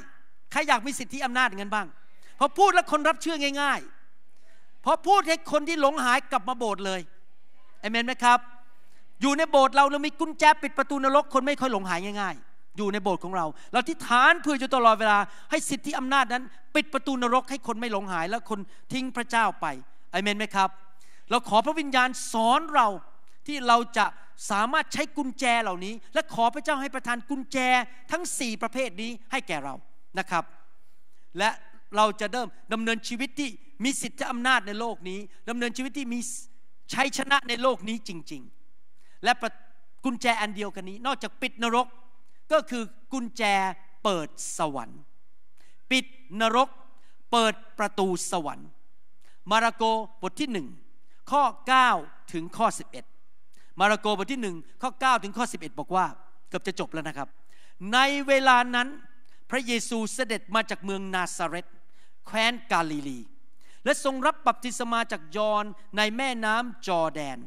ใครอยากมีสิทธิอำนาจเงิั้นบ้างพอพูดแล้วคนรับเชื่อง่ายๆพอพูดให้คนที่หลงหายกลับมาโบสถ์เลยเอเมนไหมครับ อยู่ในโบสถ์เราเรา มีกุญแจปิดประตูนรกคนไม่ค่อยหลงหายง่ายๆ อยู่ในโบสถ์ของเรา เราที่ฐานเพื่ออยู่ตลอดเวลาให้สิทธิอำนาจนั้น ปิดประตูนรกให้คนไม่หลงหายและคนทิ้งพระเจ้าไปเอเมนไหมครับเราขอพระวิญญาณสอนเราที่เราจะสามารถใช้กุญแจเหล่านี้ และขอพระเจ้าให้ประทานกุญแจทั้งสี่ประเภทนี้ให้แก่เรานะครับ และเราจะเริ่มดำเนินชีวิตที่มีสิทธิอำนาจในโลกนี้ ดำเนินชีวิตที่มีชัยชนะในโลกนี้จริงๆ และกุญแจอันเดียวกันนี้ นอกจากปิดนรกก็คือกุญแจเปิดสวรรค์ ปิดนรกเปิดประตูสวรรค์ มาระโกบทที่หนึ่งข้อ 9 ถึงข้อ 11 มาระโกบทที่ 1 ข้อ 9 ถึงข้อ 11 บอกว่า เกือบจะจบแล้วนะครับ ในเวลานั้นพระเยซูเสด็จมาจากเมืองนาซาเรตแคว้นกาลิลี และทรงรับบัพติศมาจากยอนในแม่น้ำจอแดน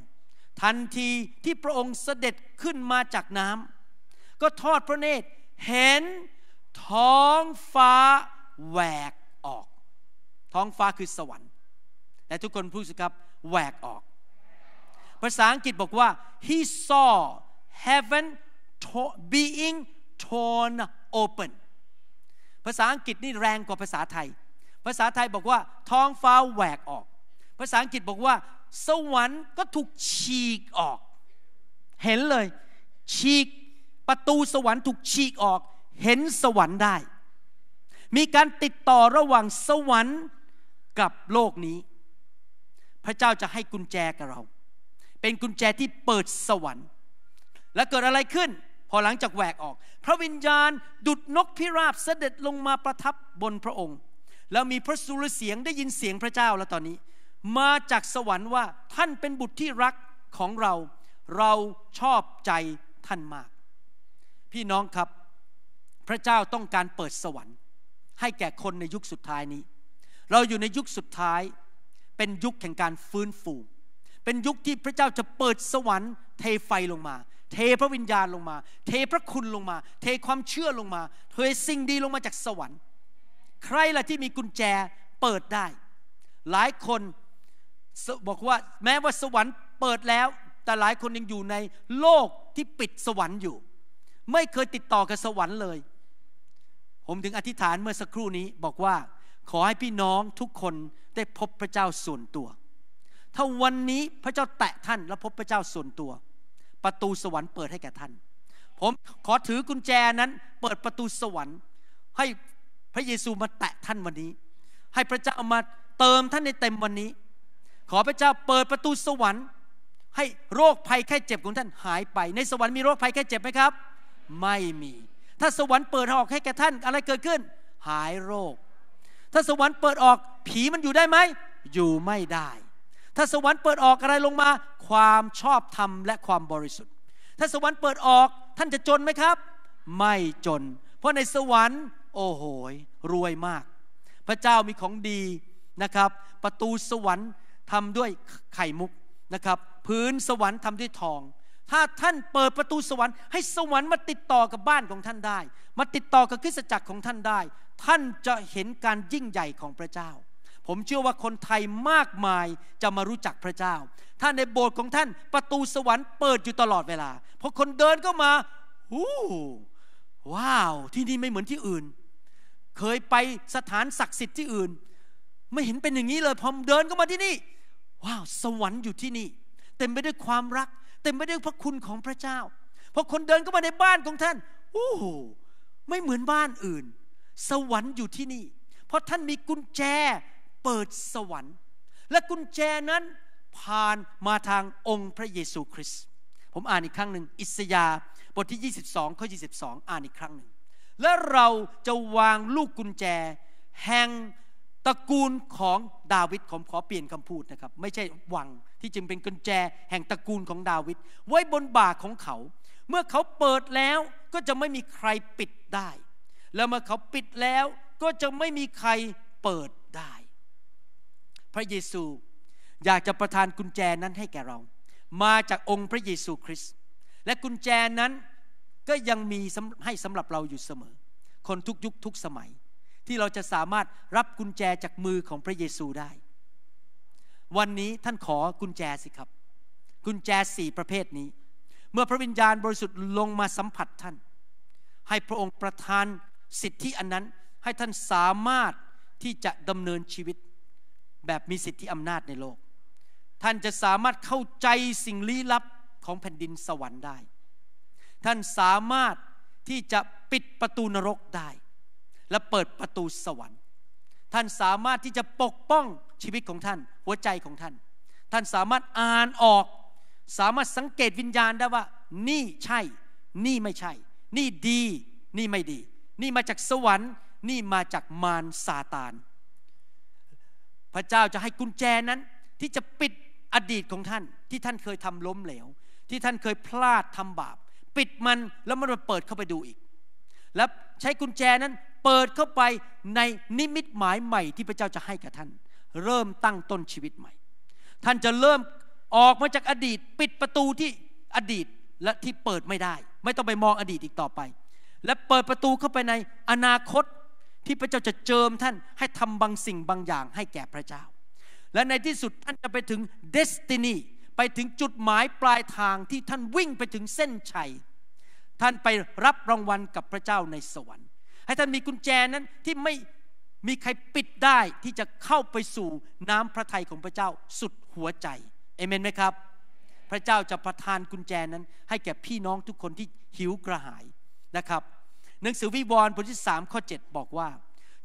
ทันทีที่พระองค์เสด็จขึ้นมาจากน้ำก็ทอดพระเนตรเห็นท้องฟ้าแหวกออก ท้องฟ้าคือสวรรค์และทุกคนพูดสิครับแหวกออก ภาษาอังกฤษบอกว่า he saw heaven to being torn open ภาษาอังกฤษนี่แรงกว่าภาษาไทย ภาษาไทยบอกว่า ท้องฟ้าแหวกออก ภาษาอังกฤษบอกว่า สวรรค์ก็ถูกฉีกออก เห็นเลย ฉีกประตูสวรรค์ถูกฉีกออก เห็นสวรรค์ได้ มีการติดต่อระหว่างสวรรค์กับโลกนี้พระเจ้าจะให้กุญแจกับเรา เป็นกุญแจที่เปิดสวรรค์ และเกิดอะไรขึ้น พอหลังจากแหวกออก พระวิญญาณดุดนกพิราบเสด็จลงมาประทับบนพระองค์ แล้วมีพระสุรเสียงได้ยินเสียงพระเจ้าแล้วตอนนี้ มาจากสวรรค์ว่าท่านเป็นบุตรที่รักของเราเราชอบใจท่านมาก พี่น้องครับ พระเจ้าต้องการเปิดสวรรค์ ให้แก่คนในยุคสุดท้ายนี้ เราอยู่ในยุคสุดท้ายเป็นยุคแห่งการฟื้นฟู เป็นยุคที่พระเจ้าจะเปิดสวรรค์ เทไฟลงมา เทพระวิญญาณลงมา เทพระคุณลงมา เทความเชื่อลงมา เทสิ่งดีลงมาจากสวรรค์ ใครล่ะที่มีกุญแจเปิดได้ หลายคนบอกว่า แม้ว่าสวรรค์เปิดแล้ว แต่หลายคนยังอยู่ในโลกที่ปิดสวรรค์อยู่ ไม่เคยติดต่อกับสวรรค์เลย ผมถึงอธิษฐานเมื่อสักครู่นี้ บอกว่า ขอให้พี่น้องทุกคนได้พบพระเจ้าส่วนตัว ถ้าวันนี้พระเจ้าแตะท่านและพบพระเจ้าส่วนตัว ประตูสวรรค์เปิดให้แก่ท่าน ผมขอถือกุญแจนั้นเปิดประตูสวรรค์ ให้พระเยซูมาแตะท่านวันนี้ ให้พระเจ้ามาเติมท่านในเต็มวันนี้ ขอพระเจ้าเปิดประตูสวรรค์ให้โรคภัยแค่เจ็บของท่านหายไป ในสวรรค์มีโรคภัยแค่เจ็บไหมครับ ไม่มี ถ้าสวรรค์เปิดออกให้แก่ท่านอะไรเกิดขึ้น หายโรคถ้าสวรรค์เปิดออกผีมันอยู่ได้ไหมอยู่ไม่ได้ ถ้าสวรรค์เปิดออกอะไรลงมา ความชอบธรรมและความบริสุทธิ์ ถ้าสวรรค์เปิดออกท่านจะจนไหมครับ ไม่จน เพราะในสวรรค์ โอ้โหยรวยมาก พระเจ้ามีของดีนะครับ ประตูสวรรค์ทำด้วยไข่มุกนะครับ พื้นสวรรค์ทำด้วยทองถ้าท่านเปิดประตูสวรรค์ให้สวรรค์มาติดต่อกับบ้านของท่านได้ มาติดต่อกับคริสตจักรของท่านได้ ท่านจะเห็นการยิ่งใหญ่ของพระเจ้า ผมเชื่อว่าคนไทยมากมายจะมารู้จักพระเจ้า ถ้าในโบสถ์ของท่านประตูสวรรค์เปิดอยู่ตลอดเวลาเพราะคนเดินก็มา หู ว้าว ที่นี่ไม่เหมือนที่อื่น เคยไปสถานศักดิ์สิทธิ์ที่อื่น ไม่เห็นเป็นอย่างนี้เลย พอเดินก็มาที่นี่ ว้าว สวรรค์อยู่ที่นี่ เต็มไปด้วยความรักเต็มไปด้วยพระคุณของพระเจ้าพอคนเดินเข้ามาในบ้านของท่านโอ้โหไม่เหมือนบ้านอื่น สวรรค์อยู่ที่นี่ เพราะท่านมีกุญแจเปิดสวรรค์ และกุญแจนั้นผ่านมาทางองค์พระเยซูคริสต์ ผมอ่านอีกครั้งหนึ่ง อิสยาบทที่ 22ข้อ22 อ่านอีกครั้งหนึ่ง และเราจะวางลูกกุญแจแห่งตระกูลของดาวิดผมขอเปลี่ยนคำพูดนะครับ ไม่ใช่วังที่จึงเป็นกุญแจ แห่งตระกูลของดาวิดไว้บนบ่าของเขา เมื่อเขาเปิดแล้วก็จะไม่มีใครปิดได้ แล้วเมื่อเขาปิดแล้วก็จะไม่มีใครเปิดได้ พระเยซูอยากจะประทานกุญแจนั้นให้แก่เรา มาจากองค์พระเยซูคริสต์และกุญแจนั้นก็ยังมีให้สำหรับเราอยู่เสมอคนทุกยุคทุกสมัยที่เราจะสามารถรับกุญแจจากมือของพระเยซูได้ วันนี้ท่านขอกุญแจสิครับ กุญแจสี่ประเภทนี้ เมื่อพระวิญญาณบริสุทธิ์ลงมาสัมผัสท่าน ให้พระองค์ประทานสิทธิอันนั้น ให้ท่านสามารถที่จะดำเนินชีวิตแบบมีสิทธิอำนาจในโลก ท่านจะสามารถเข้าใจสิ่งลี้ลับของแผ่นดินสวรรค์ได้ ท่านสามารถที่จะปิดประตูนรกได้และเปิดประตูสวรรค์ ท่านสามารถที่จะปกป้องชีวิตของท่าน หัวใจของท่าน ท่านสามารถอ่านออก สามารถสังเกตวิญญาณได้ว่า นี่ใช่ นี่ไม่ใช่ นี่ดี นี่ไม่ดี นี่มาจากสวรรค์ นี่มาจากมารซาตาน พระเจ้าจะให้กุญแจนั้น ที่จะปิดอดีตของท่าน ที่ท่านเคยทำล้มเหลว ที่ท่านเคยพลาดทำบาป ปิดมันแล้วมันมาเปิดเข้าไปดูอีก แล้วใช้กุญแจนั้นเปิดเข้าไปในนิมิตหมายใหม่ ที่พระเจ้าจะให้กับท่าน เริ่มตั้งต้นชีวิตใหม่ ท่านจะเริ่มออกมาจากอดีตปิดประตูที่อดีตและที่เปิดไม่ได้ ไม่ต้องไปมองอดีตอีกต่อไป และเปิดประตูเข้าไปในอนาคตที่พระเจ้าจะเจิมท่านให้ทำบางสิ่งบางอย่างให้แก่พระเจ้า และในที่สุดท่านจะไปถึงเดสตินีไปถึงจุดหมายปลายทางที่ท่านวิ่งไปถึงเส้นชัย ท่านไปรับรางวัลกับพระเจ้าในสวรรค์ให้ท่านมีกุญแจนั้นที่ไม่มีใครปิดได้ที่จะเข้าไปสู่น้ำพระทัยของพระเจ้าสุดหัวใจ เอเมนไหมครับ พระเจ้าจะประทานกุญแจนั้น ให้แก่พี่น้องทุกคนที่หิวกระหายนะครับ หนังสือวิวรณ์บทที่3ข้อ 7 บอกว่า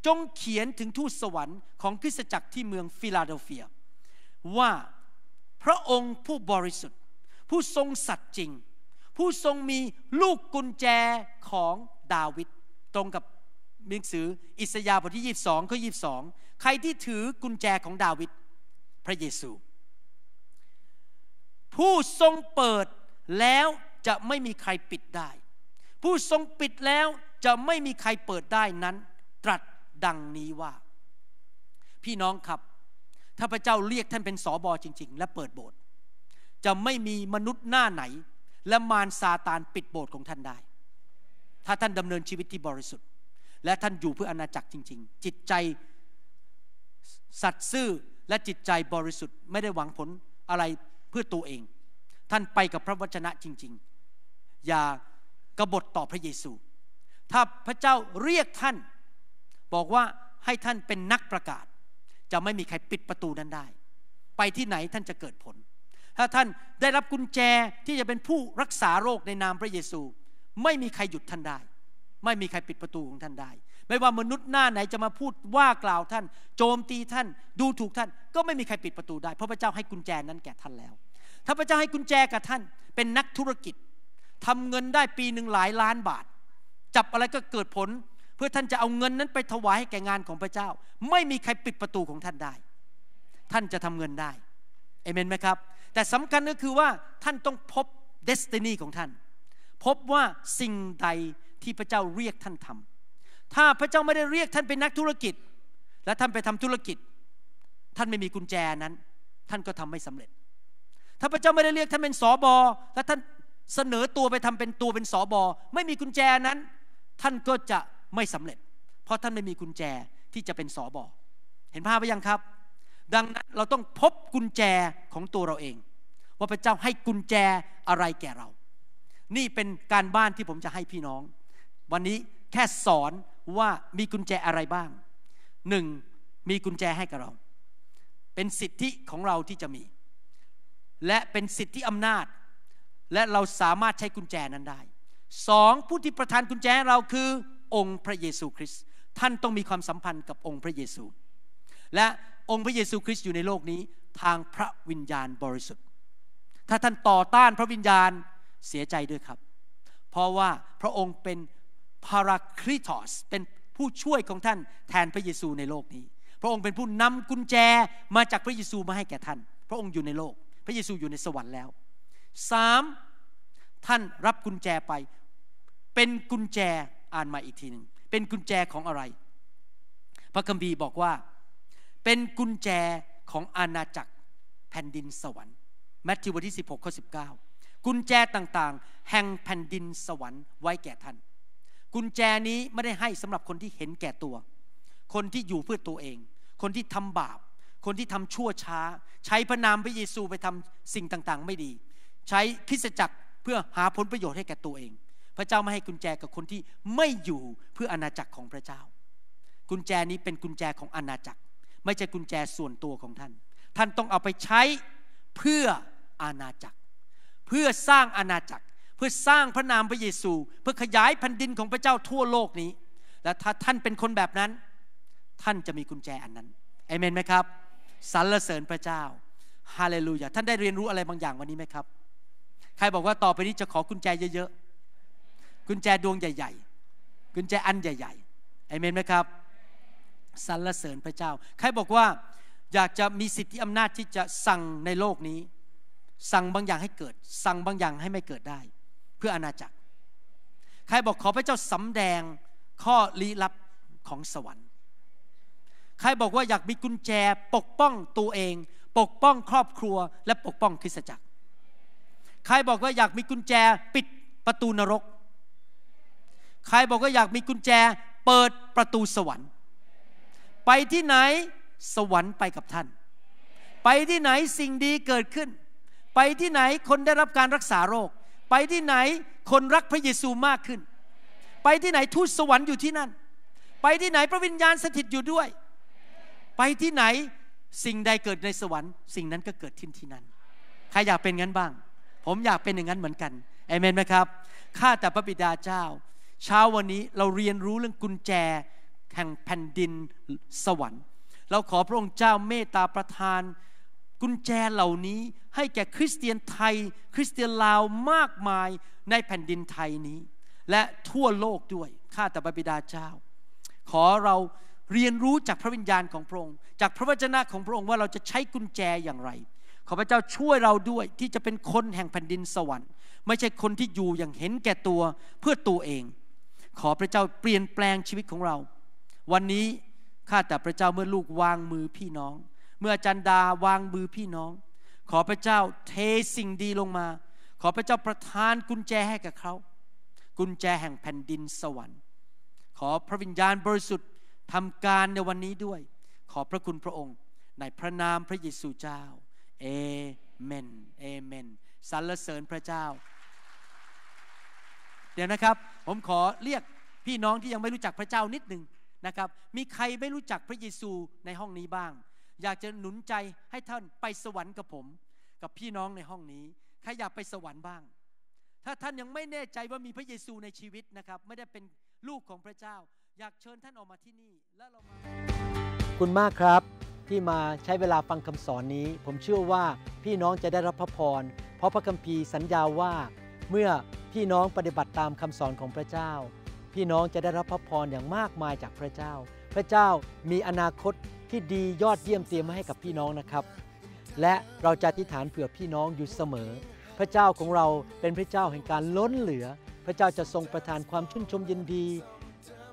จงเขียนถึงทูตสวรรค์ของคริสตจักรที่เมืองฟิลาเดลเฟีย ว่าพระองค์ผู้บริสุทธิ์ ผู้ทรงสัตย์จริง ผู้ทรงมีลูกกุญแจของดาวิดตรงกับหนังสืออิสยาห์บทที่ 22ข้อ22 ใครที่ถือกุญแจของดาวิดพระเยซู ผู้ทรงเปิดแล้วจะไม่มีใครปิดได้ ผู้ทรงปิดแล้วจะไม่มีใครเปิดได้นั้น ตรัสดังนี้ว่า พี่น้องครับ ถ้าพระเจ้าเรียกท่านเป็นสอบอจริง ๆ และเปิดโบสถ์จะไม่มีมนุษย์หน้าไหน และมารซาตานปิดโบสถ์ของท่านได้ถ้าท่านดำเนินชีวิตที่บริสุทธิ์ และท่านอยู่เพื่ออนาจักรจริง ๆ จิตใจสัตย์ซื่อและจิตใจบริสุทธิ์ไม่ได้หวังผลอะไรเพื่อตัวเอง ท่านไปกับพระวจนะจริง ๆ อย่ากบฏต่อพระเยซู ถ้าพระเจ้าเรียกท่านบอกว่าให้ท่านเป็นนักประกาศ จะไม่มีใครปิดประตูนั้นได้ ไปที่ไหนท่านจะเกิดผล ถ้าท่านได้รับกุญแจที่จะเป็นผู้รักษาโรคในนามพระเยซูไม่มีใครหยุดท่านได้ ไม่มีใครปิดประตูของท่านได้ ไม่ว่ามนุษย์หน้าไหนจะมาพูดว่ากล่าวท่าน โจมตีท่าน ดูถูกท่าน ก็ไม่มีใครปิดประตูได้เพราะพระเจ้าให้กุญแจนั้นแก่ท่านแล้ว ถ้าพระเจ้าให้กุญแจกับท่าน เป็นนักธุรกิจ ทำเงินได้ปีหนึ่งหลายล้านบาท จับอะไรก็เกิดผลเพื่อท่านจะเอาเงินนั้นไปถวายให้แก่งานของพระเจ้า ไม่มีใครปิดประตูของท่านได้ ท่านจะทำเงินได้เอเมนไหมครับ แต่สำคัญก็คือว่าท่านต้องพบเดสตินีของท่านพบว่าสิ่งใดที่พระเจ้าเรียกท่านทำ ถ้าพระเจ้าไม่ได้เรียกท่านเป็นนักธุรกิจ และท่านไปทำธุรกิจ ท่านไม่มีกุญแจนั้น ท่านก็ทำไม่สำเร็จ ถ้าพระเจ้าไม่ได้เรียกท่านเป็นสอบอ และท่านเสนอตัวไปทำเป็นตัวเป็นสอบอ ไม่มีกุญแจนั้น ท่านก็จะไม่สำเร็จ เพราะท่านไม่มีกุญแจที่จะเป็นสอบอเห็นภาพไหมยังครับ ดังนั้นเราต้องพบกุญแจของตัวเราเอง ว่าพระเจ้าให้กุญแจอะไรแก่เรานี่เป็นการบ้านที่ผมจะให้พี่น้อง วันนี้แค่สอนว่ามีกุญแจอะไรบ้างหนึ่งมีกุญแจให้กับเราเป็นสิทธิของเราที่จะมี และเป็นสิทธิอำนาจ และเราสามารถใช้กุญแจนั้นได้สองผู้ที่ประทานกุญแจเราคือ องค์พระเยซูคริสต์ท่านต้องมีความสัมพันธ์กับองค์พระเยซู และองค์พระเยซูคริสต์อยู่ในโลกนี้ทางพระวิญญาณบริสุทธิ์ถ้าท่านต่อต้านพระวิญญาณเสียใจด้วยครับ เพราะว่าพระองค์เป็นพาราคริทอสเป็นผู้ช่วยของท่านแทนพระเยซูในโลกนี้ พระองค์เป็นผู้นำกุญแจมาจากพระเยซูมาให้แก่ท่าน พระองค์อยู่ในโลก พระเยซูอยู่ในสวรรค์แล้วสามท่านรับกุญแจไป เป็นกุญแจอ่านมาอีกทีหนึ่งเป็นกุญแจของอะไร พระคัมภีร์บอกว่า เป็นกุญแจของอาณาจักรแผ่นดินสวรรค์แมทธิวบทที่16ข้อ19กุญแจต่างๆ แห่งแผ่นดินสวรรค์ไว้แก่ท่าน กุญแจนี้ไม่ได้ให้สำหรับคนที่เห็นแก่ตัว คนที่อยู่เพื่อตัวเอง คนที่ทำบาป คนที่ทำชั่วช้า ใช้พระนามพระเยซูไปทำสิ่งต่างๆ ไม่ดี ใช้คิสจักรเพื่อหาผลประโยชน์ให้แก่ตัวเอง พระเจ้าไม่ให้กุญแจกับคนที่ไม่อยู่เพื่ออาณาจักรของพระเจ้า กุญแจนี้เป็นกุญแจของอาณาจักร ไม่ใช่กุญแจส่วนตัวของท่าน ท่านต้องเอาไปใช้เพื่ออาณาจักรเพื่อสร้างอาณาจักรเพื่อสร้างพระนามพระเยซู เพื่อขยายแผ่นดินของพระเจ้าทั่วโลกนี้และถ้าท่านเป็นคนแบบนั้น ท่านจะมีกุญแจอันนั้นเอเมนไหมครับสรรเสริญพระเจ้าฮาเลลูยาท่านได้เรียนรู้อะไรบางอย่างวันนี้ไหมครับ ใครบอกว่าต่อไปนี้จะขอกุญแจเยอะๆกุญแจดวงใหญ่ ๆ กุญแจอันใหญ่ๆเอเมนไหมครับสรรเสริญพระเจ้า ใครบอกว่าอยากจะมีสิทธิอำนาจที่จะสั่งในโลกนี้สั่งบางอย่างให้เกิด สั่งบางอย่างให้ไม่เกิดได้ เพื่ออนาจักร ใครบอกขอพระเจ้าสำแดงข้อลี้ลับของสวรรค์ ใครบอกว่าอยากมีกุญแจ ปกป้องตัวเอง ปกป้องครอบครัวและปกป้องคริสตจักร ใครบอกว่าอยากมีกุญแจปิดประตูนรก ใครบอกว่าอยากมีกุญแจเปิดประตูสวรรค์ ไปที่ไหนสวรรค์ไปกับท่าน ไปที่ไหนสิ่งดีเกิดขึ้นไปที่ไหนคนได้รับการรักษาโรค ไปที่ไหนคนรักพระเยซูมากขึ้น ไปที่ไหนทูตสวรรค์อยู่ที่นั่นไปที่ไหนพระวิญญาณสถิตอยู่ด้วย ไปที่ไหนสิ่งใดเกิดในสวรรค์สิ่งนั้นก็เกิดที่นที่นั้นใครอยากเป็นงั้นบ้าง ผมอยากเป็นอย่างนั้นเหมือนกันเอเมนไหมครับ ข้าแต่พระบิดาเจ้า เช้าวันนี้เราเรียนรู้เรื่องกุญแจแห่งแผ่นดินสวรรค์เราขอพระองค์เจ้าเมตตาประทานกุญแจเหล่านี้ให้แก่คริสเตียนไทยคริสเตียนลาวมากมายในแผ่นดินไทยนี้ และทั่วโลกด้วยข้าแต่พระบิดาเจ้า ขอเราเรียนรู้จากพระวิญญาณของพระองค์ จากพระวจนะของพระองค์ว่าเราจะใช้กุญแจอย่างไร ขอพระเจ้าช่วยเราด้วยที่จะเป็นคนแห่งแผ่นดินสวรรค์ไม่ใช่คนที่อยู่อย่างเห็นแก่ตัวเพื่อตัวเอง ขอพระเจ้าเปลี่ยนแปลงชีวิตของเรา วันนี้ข้าแต่พระเจ้าเมื่อลูกวางมือพี่น้องเมื่อจันดาวางมือพี่น้อง ขอพระเจ้าเทสิ่งดีลงมา ขอพระเจ้าประทานกุญแจให้กับเขา กุญแจแห่งแผ่นดินสวรรค์ ขอพระวิญญาณบริสุทธิ์ทำการในวันนี้ด้วย ขอพระคุณพระองค์ ในพระนามพระเยซูเจ้า เอเมนเอเมน สรรเสริญพระเจ้า เดี๋ยวนะครับ ผมขอเรียกพี่น้องที่ยังไม่รู้จักพระเจ้านิดหนึ่งนะครับ มีใครไม่รู้จักพระเยซูในห้องนี้บ้างอยากจะหนุนใจให้ท่านไปสวรรค์กับผม กับพี่น้องในห้องนี้ใครอยากไปสวรรค์บ้าง ถ้าท่านยังไม่แน่ใจว่ามีพระเยซูในชีวิตนะครับ ไม่ได้เป็นลูกของพระเจ้า อยากเชิญท่านออกมาที่นี่แล้วเรามาคุณมากครับที่มาใช้เวลาฟังคำสอนนี้ ผมเชื่อว่าพี่น้องจะได้รับพระพร เพราะพระคัมภีร์สัญญาว่า เมื่อพี่น้องปฏิบัติตามคำสอนของพระเจ้า พี่น้องจะได้รับพระพรอย่างมากมายจากพระเจ้า พระเจ้ามีอนาคตที่ดียอดเยี่ยมเตรียมมาให้กับพี่น้องนะครับ และเราจะอธิษฐานเผื่อพี่น้องอยู่เสมอ พระเจ้าของเราเป็นพระเจ้าแห่งการล้นเหลือ พระเจ้าจะทรงประทานความชื่นชมยินดี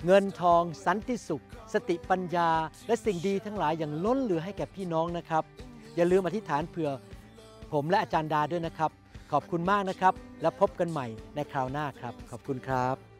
เงินทอง สันติสุข สติปัญญา และสิ่งดีทั้งหลายอย่างล้นเหลือให้แก่พี่น้องนะครับ อย่าลืมอธิษฐานเผื่อผมและอาจารย์ดาด้วยนะครับ ขอบคุณมากนะครับ และพบกันใหม่ในคราวหน้าครับขอบคุณครับ